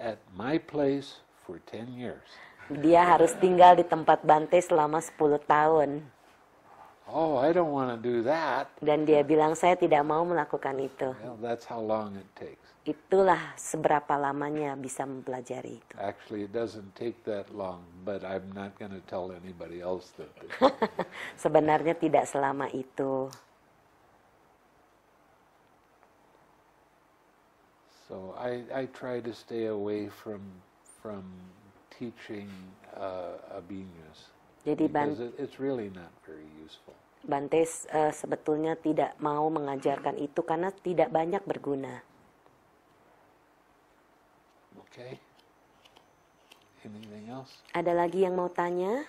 at my place for 10 years. Dia harus tinggal di tempat Bante selama 10 tahun. Oh, I don't want to do that. Dan dia bilang, saya tidak mau melakukan itu. Well, that's how long it takes itulah seberapa lamanya bisa mempelajari itu. Actually, it doesn't take that long, but I'm not going to tell anybody else that. Sebenarnya tidak selama itu. So I I try to stay away from from teaching uh, abhinyas. Jadi Bante, it, it's really not very useful. Bantes uh, sebetulnya tidak mau mengajarkan itu karena tidak banyak berguna. Okay. Anything else? Ada lagi yang mau tanya?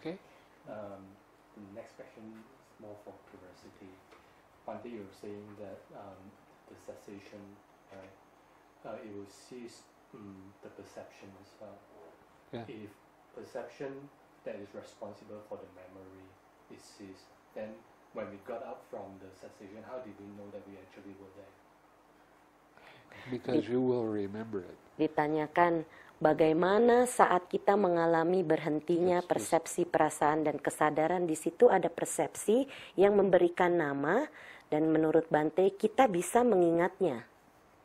Okay. Um, the next question is more for curiosity. One day you were saying that um, the cessation, right, uh, it will cease um, the perception as well. Yeah. If perception that is responsible for the memory is ceased, then when we got up from the cessation, how did we know that we actually were there? Because you will remember it. Ditanyakan bagaimana saat kita mengalami berhentinya persepsi perasaan dan kesadaran di situ ada persepsi yang memberikan nama dan menurut Bante kita bisa mengingatnya.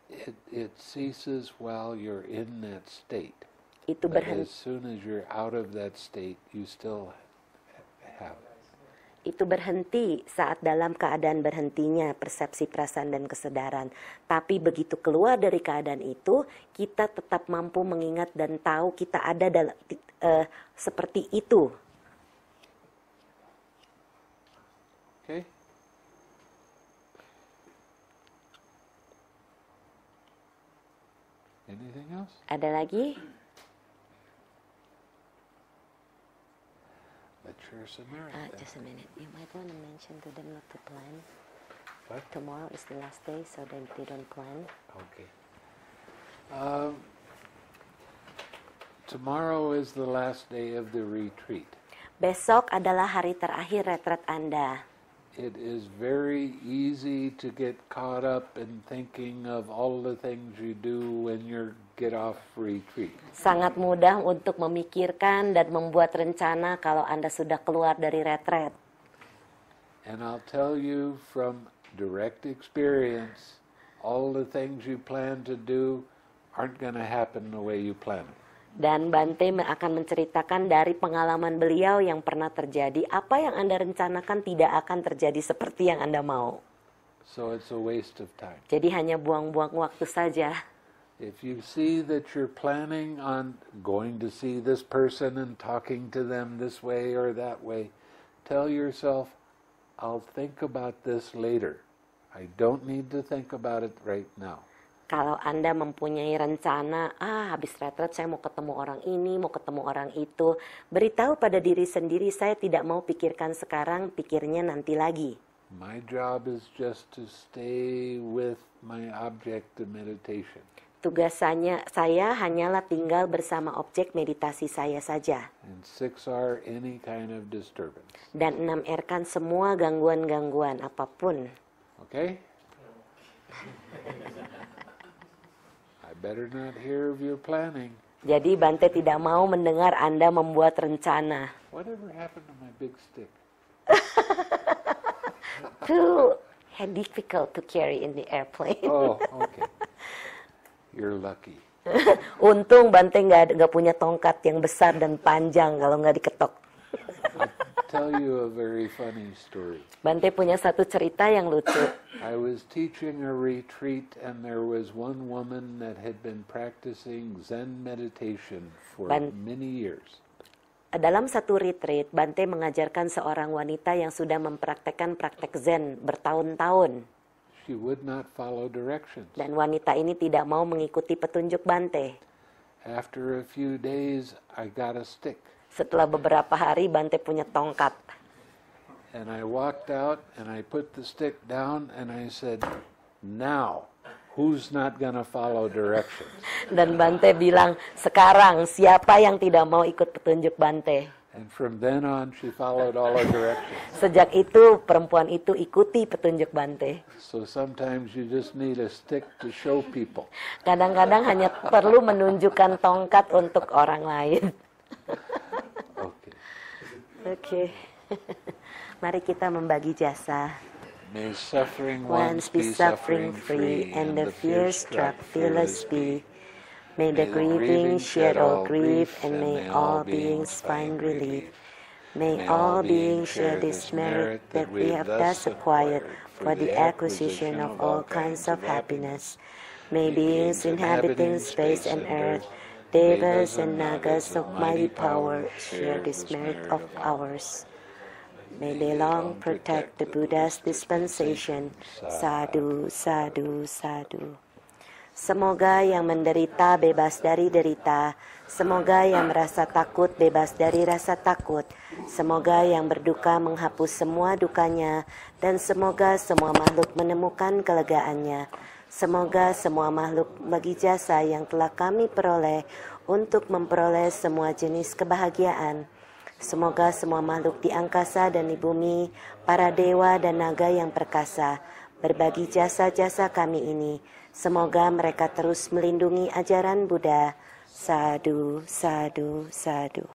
It, it ceases while you're in that state. Itu berhenti. as soon as you're out of that state, you still have it itu berhenti saat dalam keadaan berhentinya persepsi perasaan dan kesadaran. Tapi begitu keluar dari keadaan itu, kita tetap mampu mengingat dan tahu kita ada dalam uh, eh, seperti itu. Oke. Okay. Ada lagi? the Samaritan. Uh, just a minute. You might want to mention to them not to plan. What? Tomorrow is the last day, so they, they don't plan. Okay. Um, tomorrow is the last day of the retreat. Besok adalah hari terakhir retret Anda. It is very easy to get caught up in thinking of all the things you do when you're Sangat mudah untuk memikirkan dan membuat rencana kalau Anda sudah keluar dari retret. And I'll tell you from direct experience, all the things you plan to do aren't going to happen the way you plan it. Dan Bante akan menceritakan dari pengalaman beliau yang pernah terjadi, apa yang Anda rencanakan tidak akan terjadi seperti yang Anda mau. So it's a waste of time. Jadi hanya buang-buang waktu saja if you see that you're planning on going to see this person and talking to them this way or that way, tell yourself, I'll think about this later. I don't need to think about it right now. Kalau Anda mempunyai rencana, ah habis retret saya mau ketemu orang ini, mau ketemu orang itu, beritahu pada diri sendiri saya tidak mau pikirkan sekarang, pikirnya nanti lagi. My job is just to stay with my object of meditation. Tugasannya saya hanyalah tinggal bersama objek meditasi saya saja. Kind of Dan 6R kan semua gangguan-gangguan apapun. Oke. Okay? I better not hear of your planning. Jadi Bante tidak mau mendengar Anda membuat rencana. Whatever happened to my big stick? Too difficult to carry in the airplane. oh, okay. You're lucky. Untung Banteng nggak nggak punya tongkat yang besar dan panjang kalau nggak diketok. tell you a very funny story. Bante punya satu cerita yang lucu. I was teaching a retreat and there was one woman that had been practicing Zen meditation for Ban many years. Dalam satu retreat, Bante mengajarkan seorang wanita yang sudah mempraktekkan praktek Zen bertahun-tahun. She would not follow directions. Dan wanita ini tidak mau mengikuti petunjuk Bante. After a few days, I got a stick. Setelah beberapa hari, Bante punya tongkat. And I walked out and I put the stick down and I said, now. Who's not gonna follow directions? Dan Bante bilang, sekarang siapa yang tidak mau ikut petunjuk Bante? And from then on, she followed all our directions. Sejak itu perempuan itu ikuti petunjuk Bante. So sometimes you just need a stick to show people. Kadang-kadang hanya perlu menunjukkan tongkat untuk orang lain. Oke. Oke. Okay. Okay. Mari kita membagi jasa. May suffering ones be suffering free, and the fear struck fearless be. May the grieving shed all grief, and may all beings find relief. May all beings share this merit that we have thus acquired for the acquisition of all kinds of happiness. May beings inhabiting space and earth, devas and nagas of mighty power, share this merit of ours. May they long protect the Buddha's dispensation. Sadhu, sadhu, sadhu. Semoga yang menderita bebas dari derita, semoga yang merasa takut bebas dari rasa takut, semoga yang berduka menghapus semua dukanya, dan semoga semua makhluk menemukan kelegaannya. Semoga semua makhluk bagi jasa yang telah kami peroleh untuk memperoleh semua jenis kebahagiaan. Semoga semua makhluk di angkasa dan di bumi, para dewa dan naga yang perkasa, berbagi jasa-jasa kami ini Semoga mereka terus melindungi ajaran Buddha. Sadu, sadu, sadu.